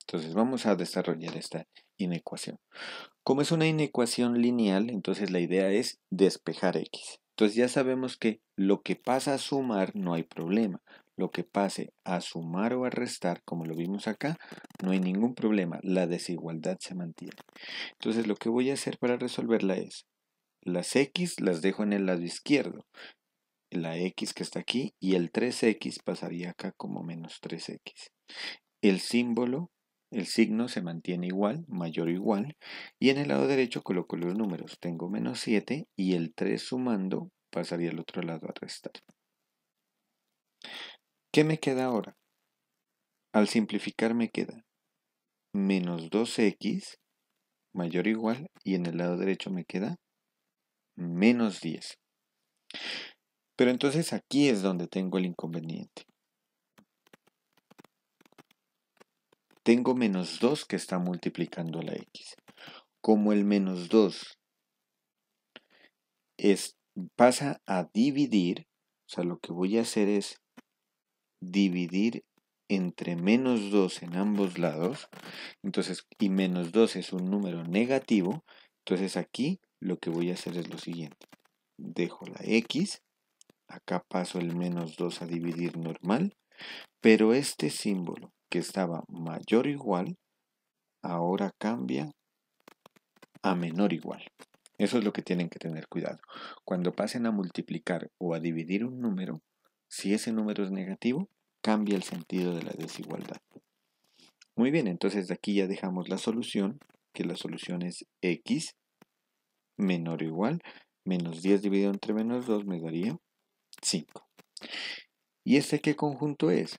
S1: Entonces vamos a desarrollar esta inecuación. Como es una inecuación lineal, entonces la idea es despejar x. Entonces ya sabemos que lo que pasa a sumar no hay problema lo que pase a sumar o a restar, como lo vimos acá, no hay ningún problema, la desigualdad se mantiene. Entonces lo que voy a hacer para resolverla es, las x las dejo en el lado izquierdo, la x que está aquí y el 3x pasaría acá como menos 3x. El símbolo, el signo se mantiene igual, mayor o igual, y en el lado derecho coloco los números, tengo menos 7 y el 3 sumando pasaría al otro lado a restar. ¿Qué me queda ahora? Al simplificar me queda menos 2x mayor o igual y en el lado derecho me queda menos 10. Pero entonces aquí es donde tengo el inconveniente. Tengo menos 2 que está multiplicando la x. Como el menos 2 es, pasa a dividir, o sea, lo que voy a hacer es dividir entre menos 2 en ambos lados, entonces, y menos 2 es un número negativo, entonces aquí lo que voy a hacer es lo siguiente. Dejo la x, acá paso el menos 2 a dividir normal, pero este símbolo que estaba mayor o igual, ahora cambia a menor o igual. Eso es lo que tienen que tener cuidado. Cuando pasen a multiplicar o a dividir un número, si ese número es negativo, cambia el sentido de la desigualdad. Muy bien, entonces aquí ya dejamos la solución, que la solución es x menor o igual, menos 10 dividido entre menos 2 me daría 5. ¿Y este qué conjunto es?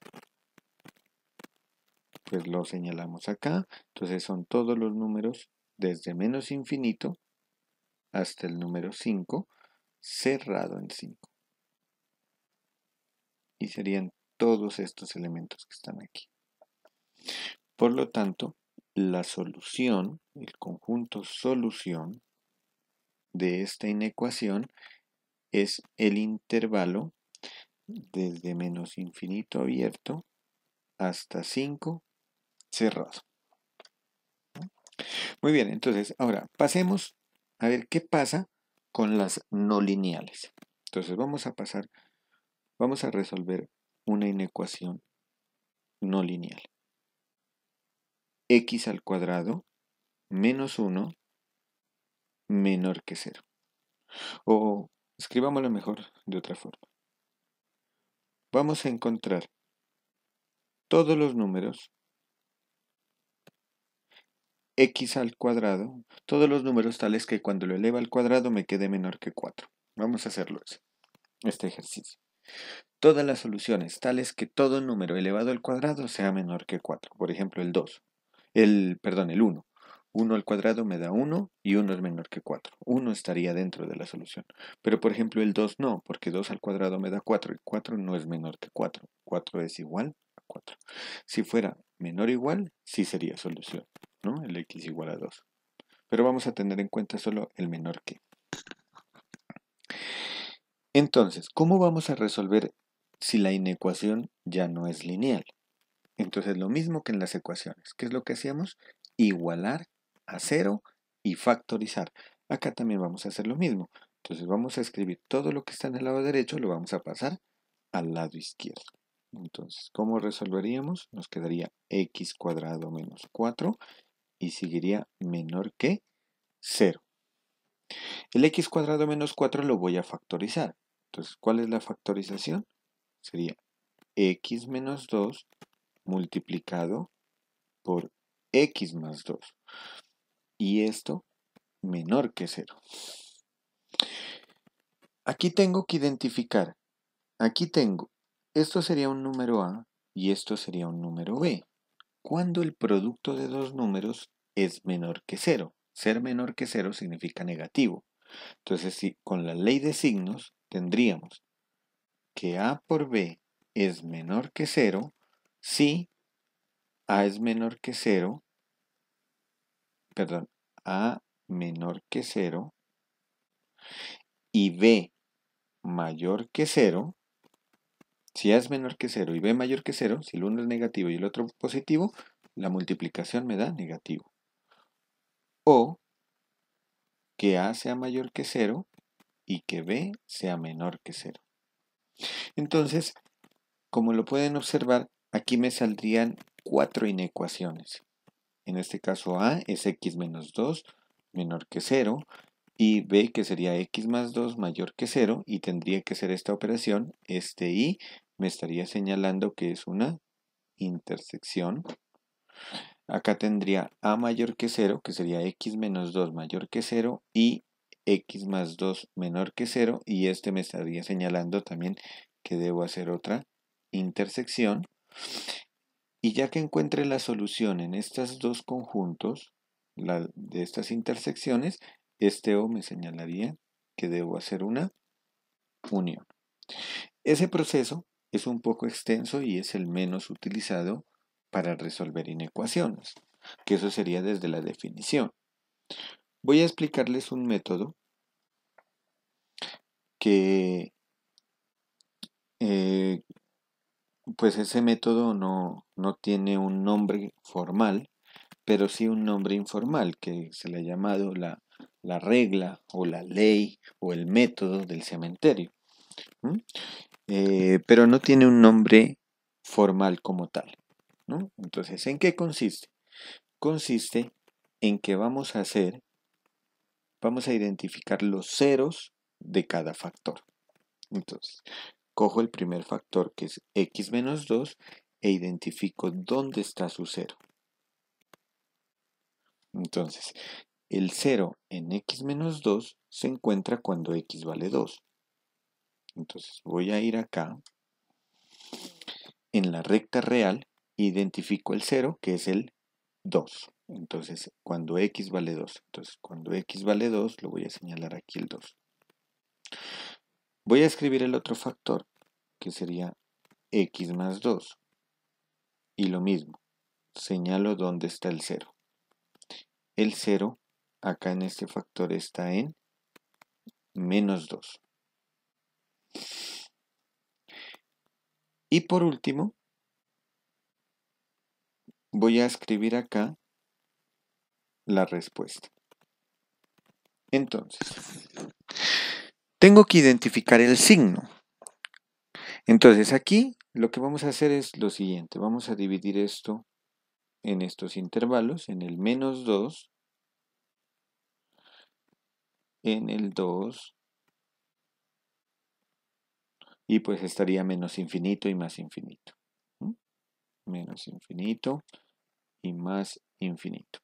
S1: Pues lo señalamos acá, entonces son todos los números desde menos infinito hasta el número 5 cerrado en 5 y serían todos estos elementos que están aquí. Por lo tanto, la solución, el conjunto solución de esta inecuación es el intervalo desde menos infinito abierto hasta 5 cerrado. Muy bien, entonces ahora pasemos a ver qué pasa con las no lineales. Entonces vamos a pasar Vamos a resolver una inecuación no lineal. x al cuadrado menos 1 menor que 0. O escribámoslo mejor de otra forma. Vamos a encontrar todos los números x al cuadrado, todos los números tales que cuando lo eleva al cuadrado me quede menor que 4. Vamos a hacerlo este ejercicio. Todas las soluciones tales que todo número elevado al cuadrado sea menor que 4. Por ejemplo, el 2. El, perdón, el 1. 1 al cuadrado me da 1 y 1 es menor que 4. 1 estaría dentro de la solución. Pero por ejemplo el 2 no, porque 2 al cuadrado me da 4 y 4 no es menor que 4. 4 es igual a 4. Si fuera menor o igual, sí sería solución, ¿no? El x igual a 2. Pero vamos a tener en cuenta solo el menor que. Entonces, ¿cómo vamos a resolver si la inecuación ya no es lineal? Entonces, lo mismo que en las ecuaciones. ¿Qué es lo que hacíamos? Igualar a cero y factorizar. Acá también vamos a hacer lo mismo. Entonces, vamos a escribir todo lo que está en el lado derecho, lo vamos a pasar al lado izquierdo. Entonces, ¿cómo resolveríamos? Nos quedaría x cuadrado menos 4 y seguiría menor que 0. El x cuadrado menos 4 lo voy a factorizar. Entonces, ¿cuál es la factorización? Sería x menos 2 multiplicado por x más 2. Y esto menor que 0. Aquí tengo que identificar. Aquí tengo. Esto sería un número A y esto sería un número B. ¿Cuándo el producto de dos números es menor que 0. Ser menor que cero significa negativo. Entonces, si con la ley de signos tendríamos que A por B es menor que 0, si A es menor que 0, perdón, A menor que 0 y B mayor que 0, si A es menor que 0 y B mayor que 0, si el uno es negativo y el otro positivo, la multiplicación me da negativo. O que A sea mayor que 0 y que B sea menor que 0. Entonces, como lo pueden observar, aquí me saldrían cuatro inecuaciones. En este caso A es x menos 2 menor que 0 y B que sería x más 2 mayor que 0 y tendría que ser esta operación. Este i me estaría señalando que es una intersección. Acá tendría a mayor que 0, que sería x menos 2 mayor que 0 y x más 2 menor que 0 y este me estaría señalando también que debo hacer otra intersección. Y ya que encuentre la solución en estos dos conjuntos, la de estas intersecciones, este O me señalaría que debo hacer una unión. Ese proceso es un poco extenso y es el menos utilizado para resolver inecuaciones, que eso sería desde la definición. Voy a explicarles un método que eh, pues ese método no, tiene un nombre formal, pero sí un nombre informal que se le ha llamado la, regla o la ley o el método del cementerio. Eh, pero no tiene un nombre formal como tal. ¿no? Entonces, ¿en qué consiste? Consiste en que vamos a hacer, vamos a identificar los ceros de cada factor. Entonces, cojo el primer factor que es x menos 2 e identifico dónde está su cero. Entonces, el cero en x menos 2 se encuentra cuando x vale 2. Entonces voy a ir acá, en la recta real, identifico el 0, que es el 2. Entonces, cuando x vale 2. Entonces, cuando x vale 2, lo voy a señalar aquí el 2. Voy a escribir el otro factor, que sería x más 2. Y lo mismo, señalo dónde está el 0. El 0, acá en este factor, está en menos 2. Y por último, voy a escribir acá la respuesta. Entonces, tengo que identificar el signo. Entonces aquí lo que vamos a hacer es lo siguiente. Vamos a dividir esto en estos intervalos, en el menos 2, en el 2, y pues estaría menos infinito y más infinito menos infinito y más infinito.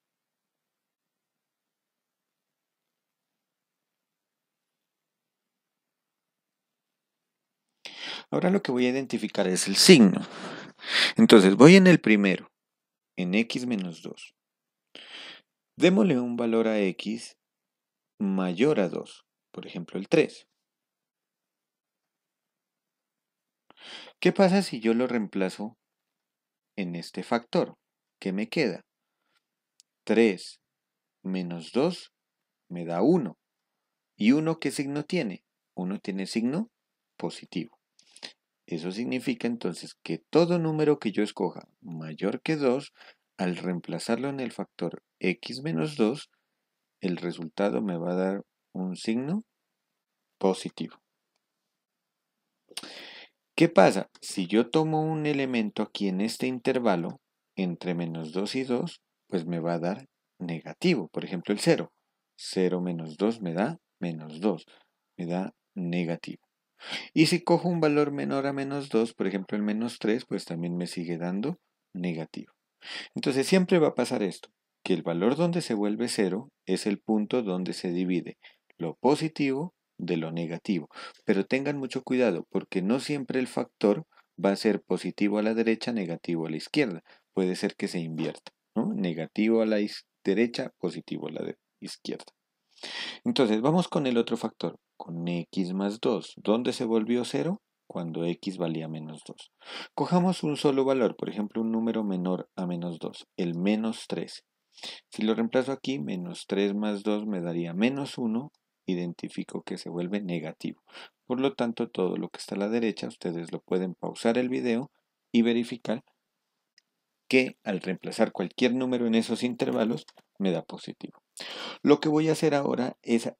S1: Ahora lo que voy a identificar es el signo. Entonces voy en el primero, en x menos 2. Démosle un valor a x mayor a 2, por ejemplo el 3. ¿Qué pasa si yo lo reemplazo en este factor. ¿Qué me queda? 3 menos 2 me da 1. ¿Y 1 qué signo tiene? 1 tiene signo positivo. Eso significa entonces que todo número que yo escoja mayor que 2, al reemplazarlo en el factor x menos 2, el resultado me va a dar un signo positivo. ¿Qué pasa? Si yo tomo un elemento aquí en este intervalo, entre menos 2 y 2, pues me va a dar negativo. Por ejemplo, el 0. 0 menos 2 me da menos 2. Me da negativo. Y si cojo un valor menor a menos 2, por ejemplo el menos 3, pues también me sigue dando negativo. Entonces siempre va a pasar esto, que el valor donde se vuelve 0 es el punto donde se divide lo positivo de lo negativo. Pero tengan mucho cuidado porque no siempre el factor va a ser positivo a la derecha, negativo a la izquierda. Puede ser que se invierta, ¿no? Negativo a la derecha, positivo a la izquierda. Entonces, vamos con el otro factor, con x más 2. ¿Dónde se volvió 0? Cuando x valía menos 2. Cojamos un solo valor, por ejemplo, un número menor a menos 2, el menos 3. Si lo reemplazo aquí, menos 3 más 2 me daría menos 1 identifico que se vuelve negativo. Por lo tanto, todo lo que está a la derecha, ustedes lo pueden pausar el video y verificar que al reemplazar cualquier número en esos intervalos me da positivo. Lo que voy a hacer ahora es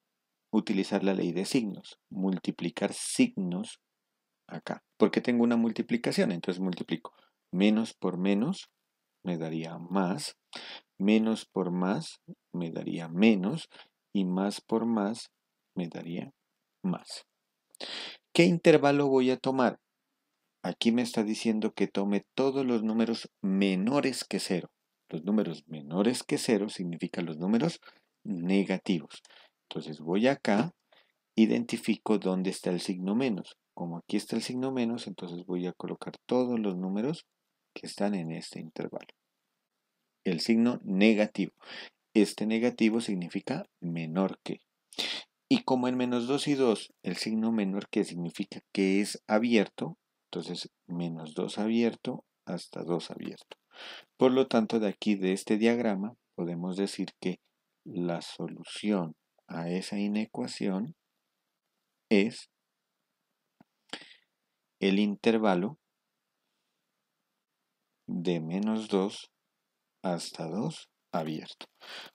S1: utilizar la ley de signos, multiplicar signos acá, porque tengo una multiplicación, entonces multiplico menos por menos me daría más, menos por más me daría menos y más por más me daría más. ¿Qué intervalo voy a tomar? Aquí me está diciendo que tome todos los números menores que cero. Los números menores que cero significan los números negativos. Entonces voy acá, identifico dónde está el signo menos. Como aquí está el signo menos, entonces voy a colocar todos los números que están en este intervalo. El signo negativo. Este negativo significa menor que. Y como en menos 2 y 2, el signo menor que significa que es abierto, entonces menos 2 abierto hasta 2 abierto. Por lo tanto, de aquí, de este diagrama, podemos decir que la solución a esa inecuación es el intervalo de menos 2 hasta 2 abierto.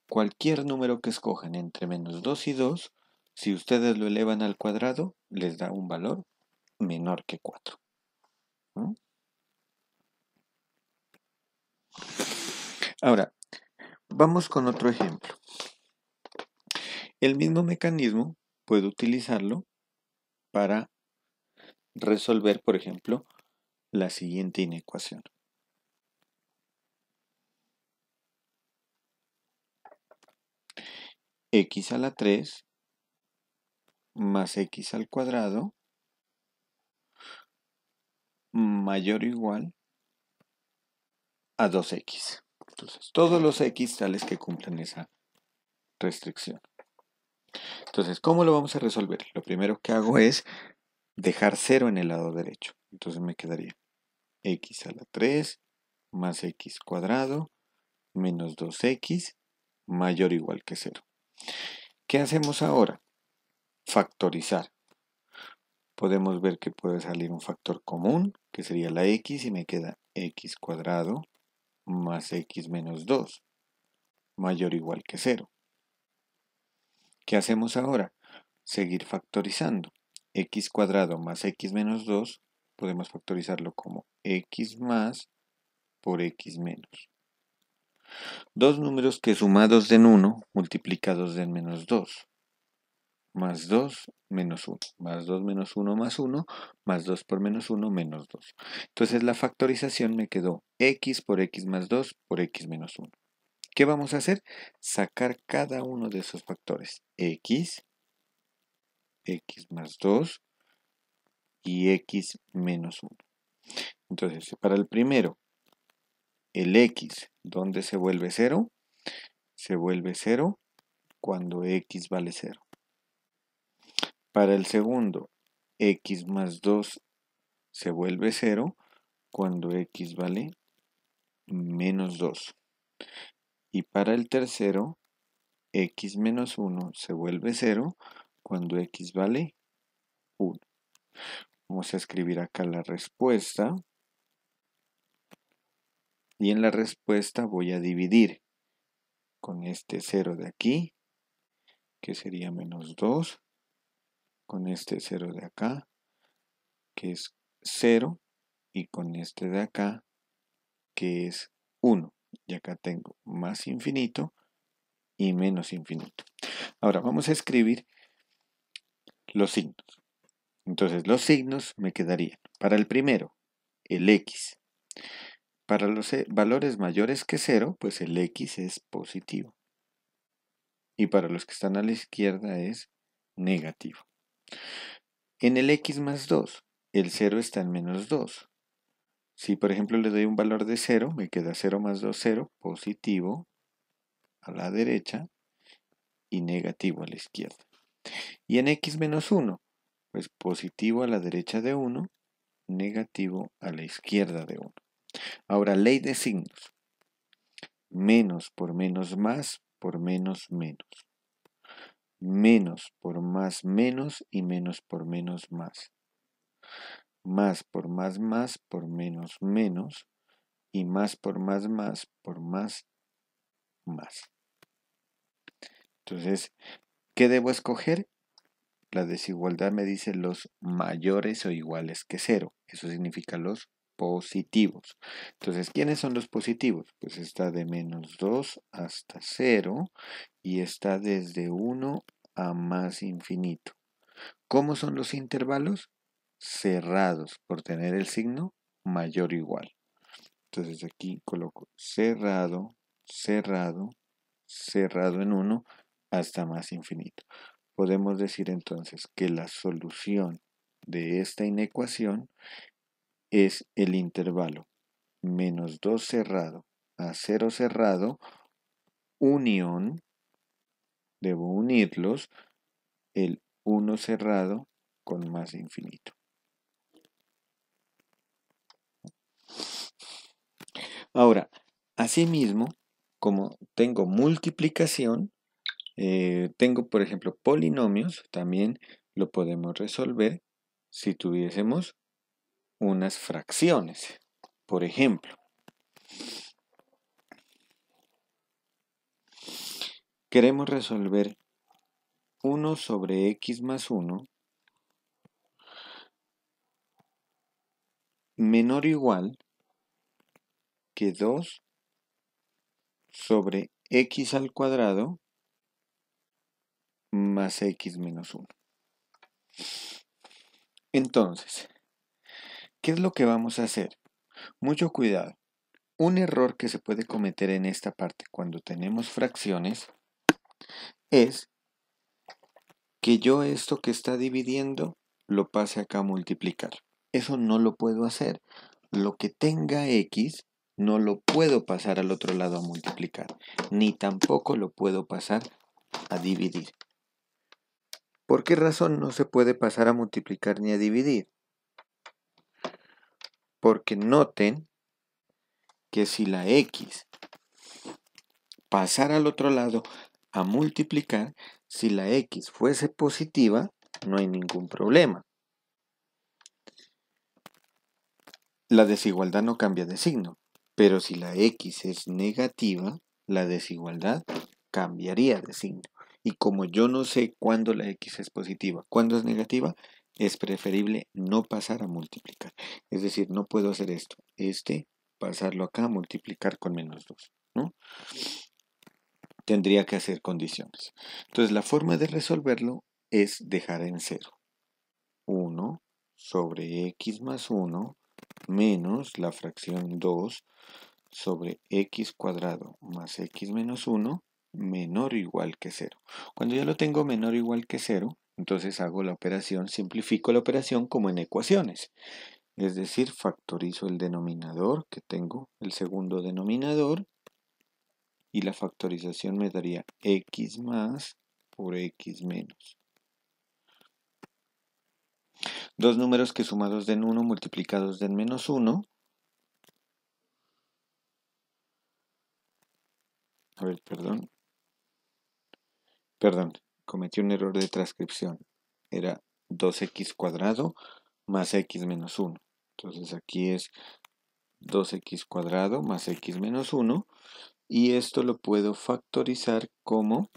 S1: Cualquier número que escojan entre menos 2 y 2, si ustedes lo elevan al cuadrado, les da un valor menor que 4. Ahora, vamos con otro ejemplo. El mismo mecanismo puedo utilizarlo para resolver, por ejemplo, la siguiente inecuación. x a la 3 más x al cuadrado mayor o igual a 2x. Entonces, todos los x tales que cumplan esa restricción. Entonces, ¿cómo lo vamos a resolver? Lo primero que hago es dejar 0 en el lado derecho. Entonces me quedaría x a la 3 más x cuadrado menos 2x mayor o igual que 0. ¿Qué hacemos ahora? Factorizar. Podemos ver que puede salir un factor común, que sería la x, y me queda x cuadrado más x menos 2, mayor o igual que 0. ¿Qué hacemos ahora? Seguir factorizando. x cuadrado más x menos 2, podemos factorizarlo como x más por x menos. Dos números que sumados en 1 multiplicados en menos 2. Más 2 menos 1. Más 2 menos 1 más 1. Más 2 por menos 1 menos 2. Entonces la factorización me quedó x por x más 2 por x menos 1. ¿Qué vamos a hacer? Sacar cada uno de esos factores. x, x más 2 y x menos 1. Entonces, para el primero, el x, ¿dónde se vuelve 0? Se vuelve 0 cuando x vale 0. Para el segundo, x más 2 se vuelve 0 cuando x vale menos 2. Y para el tercero, x menos 1 se vuelve 0 cuando x vale 1. Vamos a escribir acá la respuesta y en la respuesta voy a dividir con este 0 de aquí, que sería menos 2, con este 0 de acá, que es 0, y con este de acá, que es 1. Y acá tengo más infinito y menos infinito. Ahora vamos a escribir los signos. Entonces los signos me quedarían para el primero, el x. Para los eh, valores mayores que 0, pues el x es positivo. Y para los que están a la izquierda es negativo. En el x más 2, el 0 está en menos 2. Si por ejemplo le doy un valor de 0, me queda 0 más 2, 0, positivo a la derecha y negativo a la izquierda. Y en x menos 1, pues positivo a la derecha de 1, negativo a la izquierda de 1. Ahora, ley de signos. Menos por menos más por menos menos. Menos por más menos y menos por menos más. Más por más más por menos menos y más por más más por más más. Entonces, ¿qué debo escoger? La desigualdad me dice los mayores o iguales que cero. Eso significa los positivos. Entonces, ¿quiénes son los positivos? Pues está de menos 2 hasta 0 y está desde 1 a más infinito. ¿Cómo son los intervalos? Cerrados por tener el signo mayor o igual. Entonces aquí coloco cerrado, cerrado, cerrado en 1 hasta más infinito. Podemos decir entonces que la solución de esta inecuación es el intervalo menos 2 cerrado a 0 cerrado, unión, debo unirlos, el 1 cerrado con más infinito. Ahora, asimismo, como tengo multiplicación, eh, tengo, por ejemplo, polinomios, también lo podemos resolver si tuviésemos unas fracciones. Por ejemplo, queremos resolver 1 sobre x más 1 menor o igual que 2 sobre x al cuadrado más x menos 1. Entonces, ¿Qué es lo que vamos a hacer? Mucho cuidado. Un error que se puede cometer en esta parte cuando tenemos fracciones es que yo esto que está dividiendo lo pase acá a multiplicar. Eso no lo puedo hacer. Lo que tenga x no lo puedo pasar al otro lado a multiplicar, ni tampoco lo puedo pasar a dividir. ¿Por qué razón no se puede pasar a multiplicar ni a dividir? porque noten que si la x pasara al otro lado a multiplicar, si la x fuese positiva, no hay ningún problema. La desigualdad no cambia de signo, pero si la x es negativa, la desigualdad cambiaría de signo. Y como yo no sé cuándo la x es positiva, cuándo es negativa, es preferible no pasar a multiplicar. Es decir, no puedo hacer esto. Este, pasarlo acá, multiplicar con menos 2. ¿no? Tendría que hacer condiciones. Entonces, la forma de resolverlo es dejar en 0. 1 sobre x más 1 menos la fracción 2 sobre x cuadrado más x menos 1 menor o igual que 0. Cuando ya lo tengo menor o igual que 0, entonces hago la operación, simplifico la operación como en ecuaciones. Es decir, factorizo el denominador que tengo, el segundo denominador, y la factorización me daría x más por x menos. Dos números que sumados den 1 multiplicados den menos 1. A ver, perdón. Perdón, cometí un error de transcripción. Era 2x cuadrado más x menos 1. Entonces aquí es 2x cuadrado más x menos 1. Y esto lo puedo factorizar como...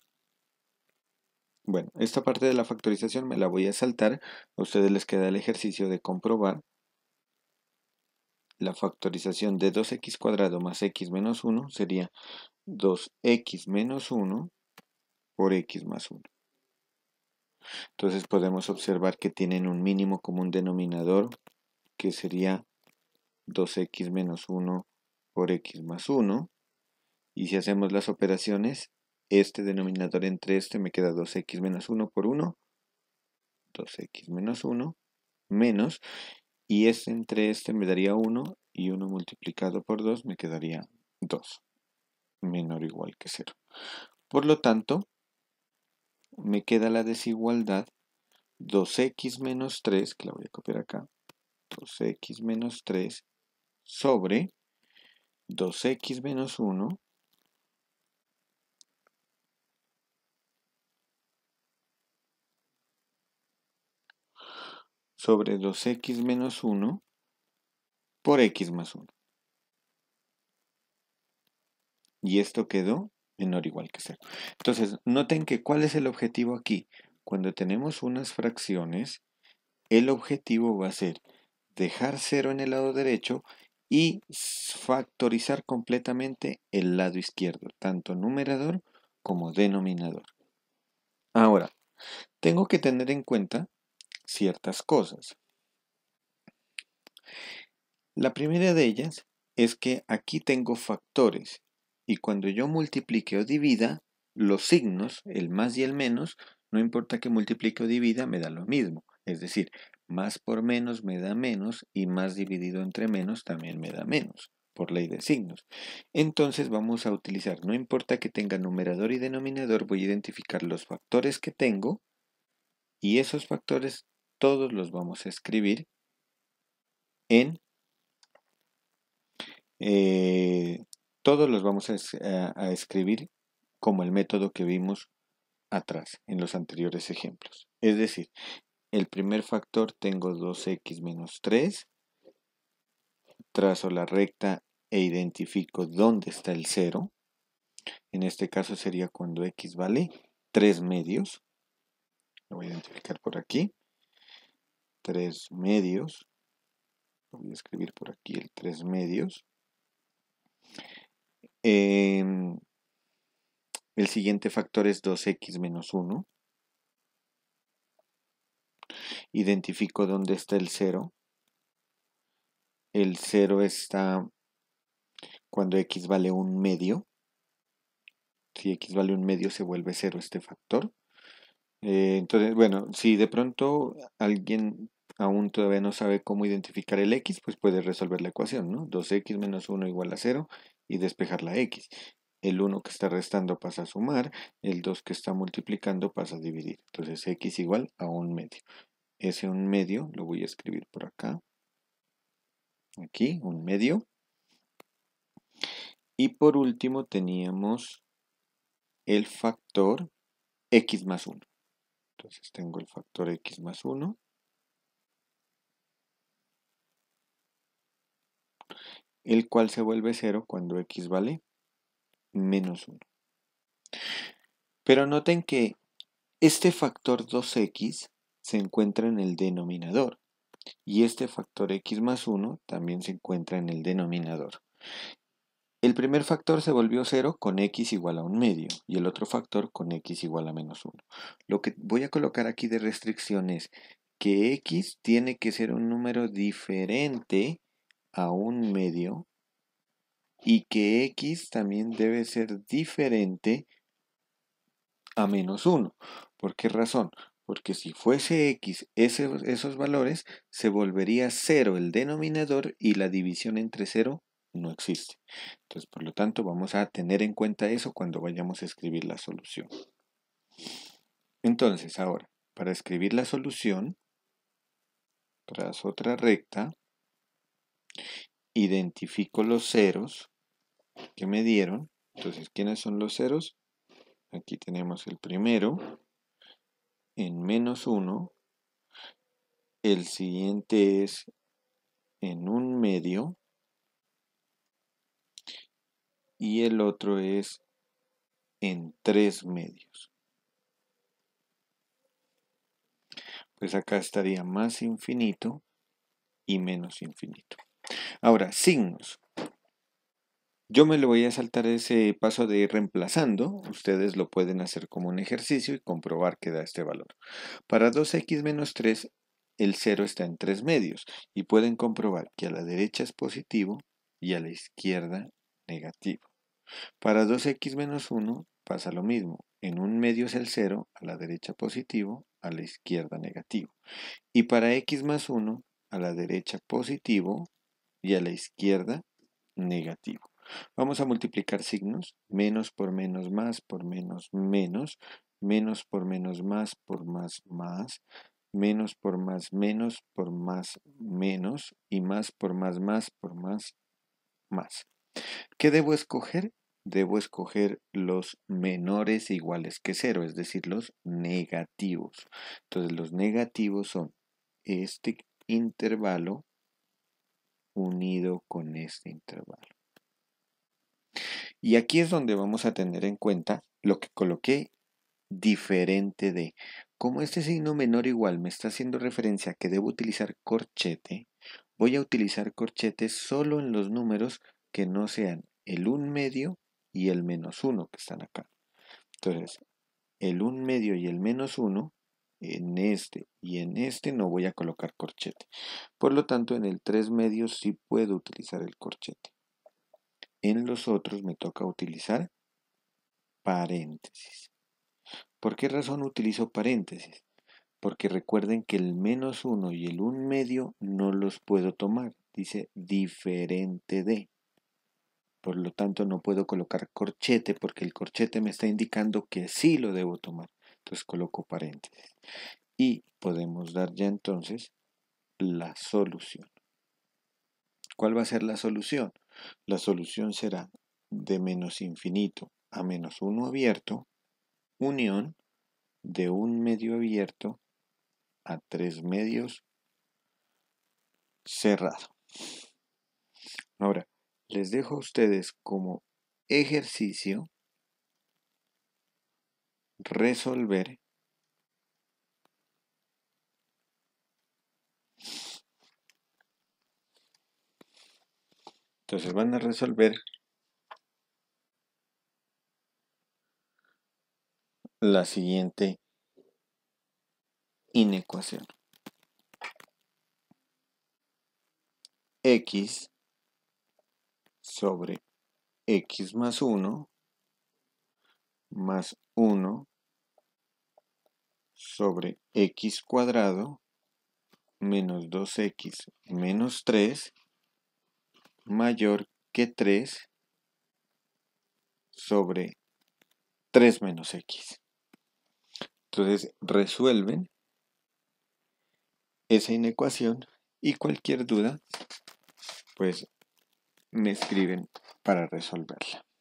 S1: Bueno, esta parte de la factorización me la voy a saltar. A ustedes les queda el ejercicio de comprobar la factorización de 2x cuadrado más x menos 1 sería 2x menos 1 por x más 1. Entonces podemos observar que tienen un mínimo común denominador que sería 2x menos 1 por x más 1. Y si hacemos las operaciones, este denominador entre este me queda 2x menos 1 por 1, 2x menos 1, menos, y este entre este me daría 1, y 1 multiplicado por 2 me quedaría 2, menor o igual que 0. Por lo tanto, me queda la desigualdad 2x menos 3, que la voy a copiar acá, 2x menos 3 sobre 2x menos 1 sobre 2x menos 1 por x más 1. Y esto quedó menor o igual que cero. Entonces, noten que cuál es el objetivo aquí. Cuando tenemos unas fracciones, el objetivo va a ser dejar cero en el lado derecho y factorizar completamente el lado izquierdo, tanto numerador como denominador. Ahora, tengo que tener en cuenta ciertas cosas. La primera de ellas es que aquí tengo factores y cuando yo multiplique o divida, los signos, el más y el menos, no importa que multiplique o divida, me da lo mismo. Es decir, más por menos me da menos y más dividido entre menos también me da menos, por ley de signos. Entonces vamos a utilizar, no importa que tenga numerador y denominador, voy a identificar los factores que tengo y esos factores todos los vamos a escribir en eh, todos los vamos eh, a, escribir como el método que vimos atrás en los anteriores ejemplos. Es decir, el primer factor tengo 2x menos 3, trazo la recta e identifico dónde está el 0. En este caso sería cuando x vale 3 medios. Lo voy a identificar por aquí. 3 medios. Lo voy a escribir por aquí el 3 medios. Em, el siguiente factor es 2x menos 1. Identifico dónde está el 0. El 0 está cuando x vale un medio. Si x vale un medio se vuelve 0 este factor. Eh, entonces, bueno, si de pronto alguien aún todavía no sabe cómo identificar el x, pues puede resolver la ecuación, ¿no? 2x menos 1 igual a 0 y despejar la x. El 1 que está restando pasa a sumar, el 2 que está multiplicando pasa a dividir. Entonces x igual a un medio. Ese un medio lo voy a escribir por acá. Aquí, un medio. Y por último teníamos el factor x más 1. Entonces tengo el factor x más 1 el cual se vuelve 0 cuando x vale menos 1. Pero noten que este factor 2x se encuentra en el denominador y este factor x más 1 también se encuentra en el denominador. El primer factor se volvió 0 con x igual a un medio y el otro factor con x igual a menos 1. Lo que voy a colocar aquí de restricción es que x tiene que ser un número diferente a un medio y que x también debe ser diferente a menos 1. ¿Por qué razón? Porque si fuese x esos valores, se volvería 0 el denominador y la división entre 0 no existe. Entonces, por lo tanto, vamos a tener en cuenta eso cuando vayamos a escribir la solución. Entonces, ahora, para escribir la solución, tras otra recta, identifico los ceros que me dieron. Entonces, ¿quiénes son los ceros? Aquí tenemos el primero en menos uno, El siguiente es en un medio. Y el otro es en tres medios. Pues acá estaría más infinito y menos infinito. Ahora, signos. Yo me lo voy a saltar ese paso de ir reemplazando. Ustedes lo pueden hacer como un ejercicio y comprobar que da este valor. Para 2x menos 3, el 0 está en 3 medios. Y pueden comprobar que a la derecha es positivo y a la izquierda negativo. Para 2x menos 1 pasa lo mismo. En un medio es el 0, a la derecha positivo, a la izquierda negativo. Y para x más 1, a la derecha positivo, y a la izquierda negativo. Vamos a multiplicar signos, menos por menos más por menos menos, menos por menos más por más más, menos por más menos por más menos y más por más más por más más. ¿Qué debo escoger? Debo escoger los menores iguales que cero, es decir, los negativos. Entonces los negativos son este intervalo unido con este intervalo. Y aquí es donde vamos a tener en cuenta lo que coloqué diferente de. Como este signo menor igual me está haciendo referencia a que debo utilizar corchete, voy a utilizar corchete solo en los números que no sean el 1 medio y el menos 1 que están acá. Entonces, el 1 medio y el menos 1 en este y en este no voy a colocar corchete. Por lo tanto, en el 3 medios sí puedo utilizar el corchete. En los otros me toca utilizar paréntesis. ¿Por qué razón utilizo paréntesis? Porque recuerden que el menos 1 y el 1 medio no los puedo tomar. Dice diferente de. Por lo tanto, no puedo colocar corchete porque el corchete me está indicando que sí lo debo tomar entonces pues, coloco paréntesis y podemos dar ya entonces la solución. ¿Cuál va a ser la solución? La solución será de menos infinito a menos 1 abierto, unión de un medio abierto a tres medios cerrado. Ahora, les dejo a ustedes como ejercicio resolver. Entonces van a resolver la siguiente inecuación. x sobre x más 1 más 1 sobre x cuadrado menos 2x menos 3 mayor que 3 sobre 3 menos x. Entonces resuelven esa inecuación y cualquier duda pues me escriben para resolverla.